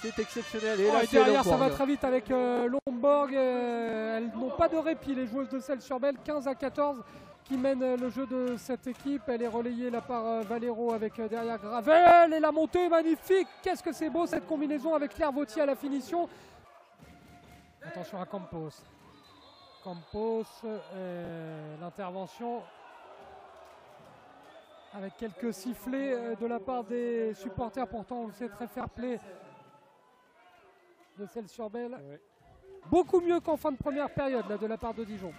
C'est exceptionnel. Et, oh, là, derrière, ça va très vite avec Lomborg. elles n'ont pas de répit, les joueuses de Celle-sur-Belle. 15 à 14 qui mène le jeu de cette équipe. Elle est relayée là par Valero avec derrière Gravel et la montée magnifique. Qu'est-ce que c'est beau cette combinaison avec Claire Vautier à la finition. Attention à Campos. Campos, euh, l'intervention avec quelques sifflets euh, de la part des supporters. Pourtant, on le sait très fair play de celle sur Belle. Beaucoup mieux qu'en fin de première période là, de la part de Dijon.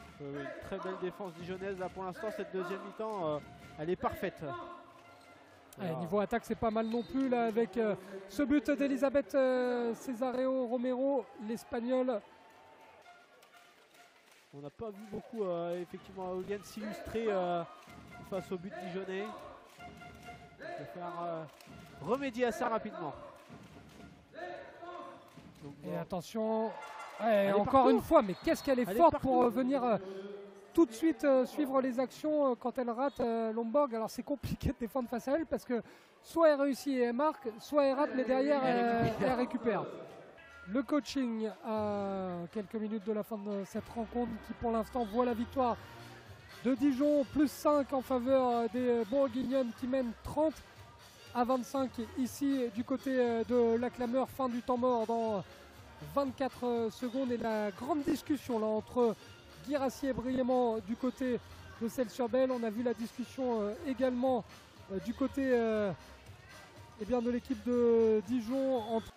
Très belle défense dijonnaise. Là, pour l'instant, cette deuxième mi-temps, euh, elle est parfaite. niveau attaque, c'est pas mal non plus là, avec ce but d'Elisabeth Cesareo Romero, l'Espagnol on n'a pas vu beaucoup euh, effectivement Hogan s'illustrer euh, face au but Dijonais. Euh, remédier à ça rapidement. et attention, encore une fois, mais qu'est-ce qu'elle est, forte pour venir tout de suite suivre les actions quand elle rate Lomborg. Alors c'est compliqué de défendre face à elle parce que soit elle réussit et elle marque, soit elle rate, mais derrière Elle récupère. Le coaching à quelques minutes de la fin de cette rencontre qui pour l'instant voit la victoire de Dijon, plus 5 en faveur des Bourguignons qui mènent 30 à 25 ici du côté de la clameur. Fin du temps mort dans 24 secondes et la grande discussion là entre Guirassier et du côté de Celle-sur-Belle. On a vu la discussion euh, également euh, du côté et euh, eh bien, de l'équipe de Dijon entre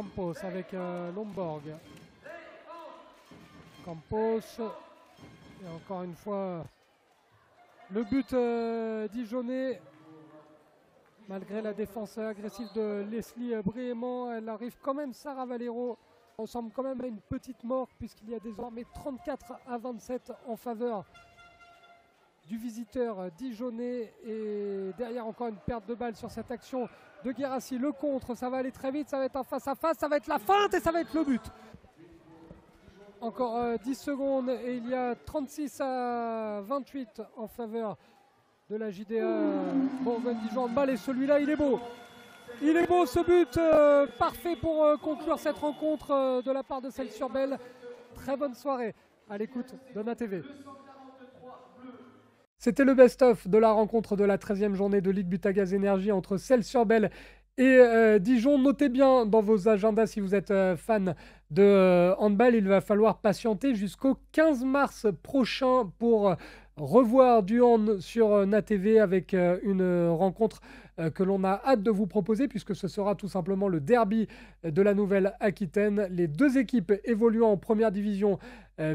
Campos avec euh, Lomborg. Campos. Et encore une fois, le but euh, Malgré la défense agressive de Leslie Briémont, elle arrive quand même, Sarah Valero on semble quand même à une petite mort puisqu'il y a désormais 34 à 27 en faveur du visiteur Dijonais. Et derrière encore une perte de balle sur cette action de Guérassi. Le contre, ça va aller très vite, ça va être en face à face, ça va être la feinte et ça va être le but. Encore 10 euh, secondes et il y a 36 à 28 en faveur de la JDA jours de balle et celui-là il est beau. Il est beau ce but euh, parfait pour euh, conclure cette rencontre de la part de celle sur Belle. Très bonne soirée à l'écoute de TV. C'était le best-of de la rencontre de la 13e journée de Ligue Butagaz Énergie entre Celles-sur-Belle et euh, Dijon. Notez bien dans vos agendas si vous êtes euh, fan de euh, handball, il va falloir patienter jusqu'au 15 mars prochain pour revoir du hand sur euh, NATV avec euh, une euh, rencontre que l'on a hâte de vous proposer puisque ce sera tout simplement le derby de la Nouvelle-Aquitaine. Les deux équipes évoluant en première division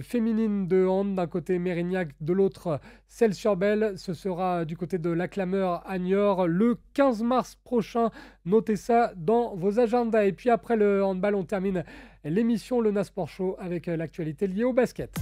féminine de hand, d'un côté Mérignac, de l'autre Celle-sur-Belle. Ce sera du côté de l'acclameur Clameur le 15 mars prochain. Notez ça dans vos agendas. Et puis après le handball, on termine l'émission Le Nasport Show avec l'actualité liée au basket.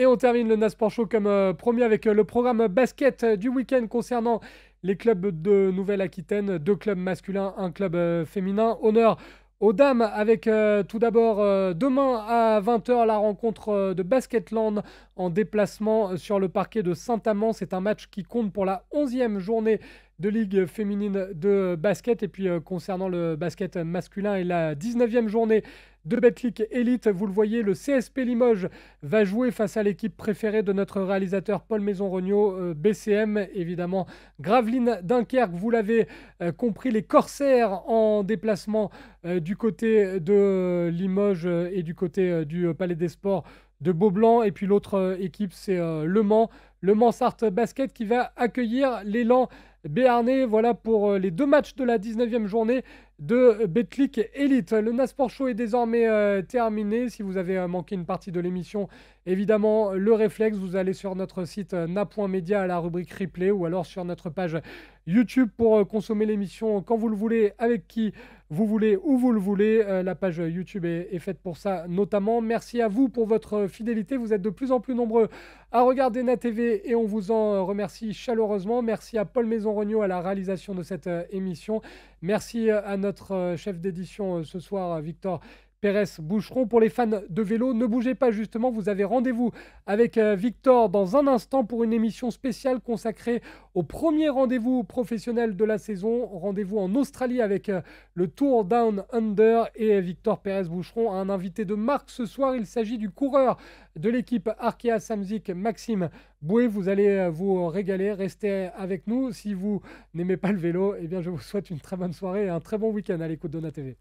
Et on termine le Nasport Show comme euh, premier avec euh, le programme basket euh, du week-end concernant les clubs de Nouvelle-Aquitaine, deux clubs masculins, un club féminin. Honneur aux dames avec tout d'abord demain à 20h la rencontre de Basketland en déplacement sur le parquet de Saint-Amand. C'est un match qui compte pour la 11e journée de Ligue féminine de basket. Et puis euh, concernant le basket masculin et la 19e journée de Betclic Elite. Vous le voyez, le CSP Limoges va jouer face à l'équipe préférée de notre réalisateur Paul Maison-Regnault, euh, BCM, évidemment. Graveline Dunkerque, vous l'avez euh, compris, les Corsaires en déplacement du côté de Limoges et du côté du Palais des Sports de Beaublanc. Et puis l'autre équipe, c'est Le Mans, Le Mans Basket qui va accueillir l'élan Béarnais. Voilà pour euh, les deux matchs de la 19e journée de euh, Betclic Elite. Le Nasport Show est désormais euh, terminé. Si vous avez manqué une partie de l'émission, Évidemment, le réflexe, vous allez sur notre site euh, na.media à la rubrique replay ou alors sur notre page YouTube pour euh, consommer l'émission quand vous le voulez, avec qui vous voulez, où vous le voulez. Euh, la page YouTube est, faite pour ça notamment. Merci à vous pour votre fidélité. Vous êtes de plus en plus nombreux à regarder NaTV et on vous en remercie chaleureusement. Merci à Paul Maison-Regnault à la réalisation de cette émission. Merci à notre chef d'édition ce soir, Victor Pérez-Boucheron. Pour les fans de vélo, ne bougez pas justement, vous avez rendez-vous avec euh, Victor dans un instant pour une émission spéciale consacrée au premier rendez-vous professionnel de la saison. Rendez-vous en Australie avec euh, le Tour Down Under et Victor Pérez-Boucheron un invité de marque ce soir. Il s'agit du coureur de l'équipe Arkea Samzik, Maxime Boué. Vous allez euh, vous régaler, restez avec nous. Si vous n'aimez pas le vélo, eh bien je vous souhaite une très bonne soirée et un très bon week-end à l'écoute de TV.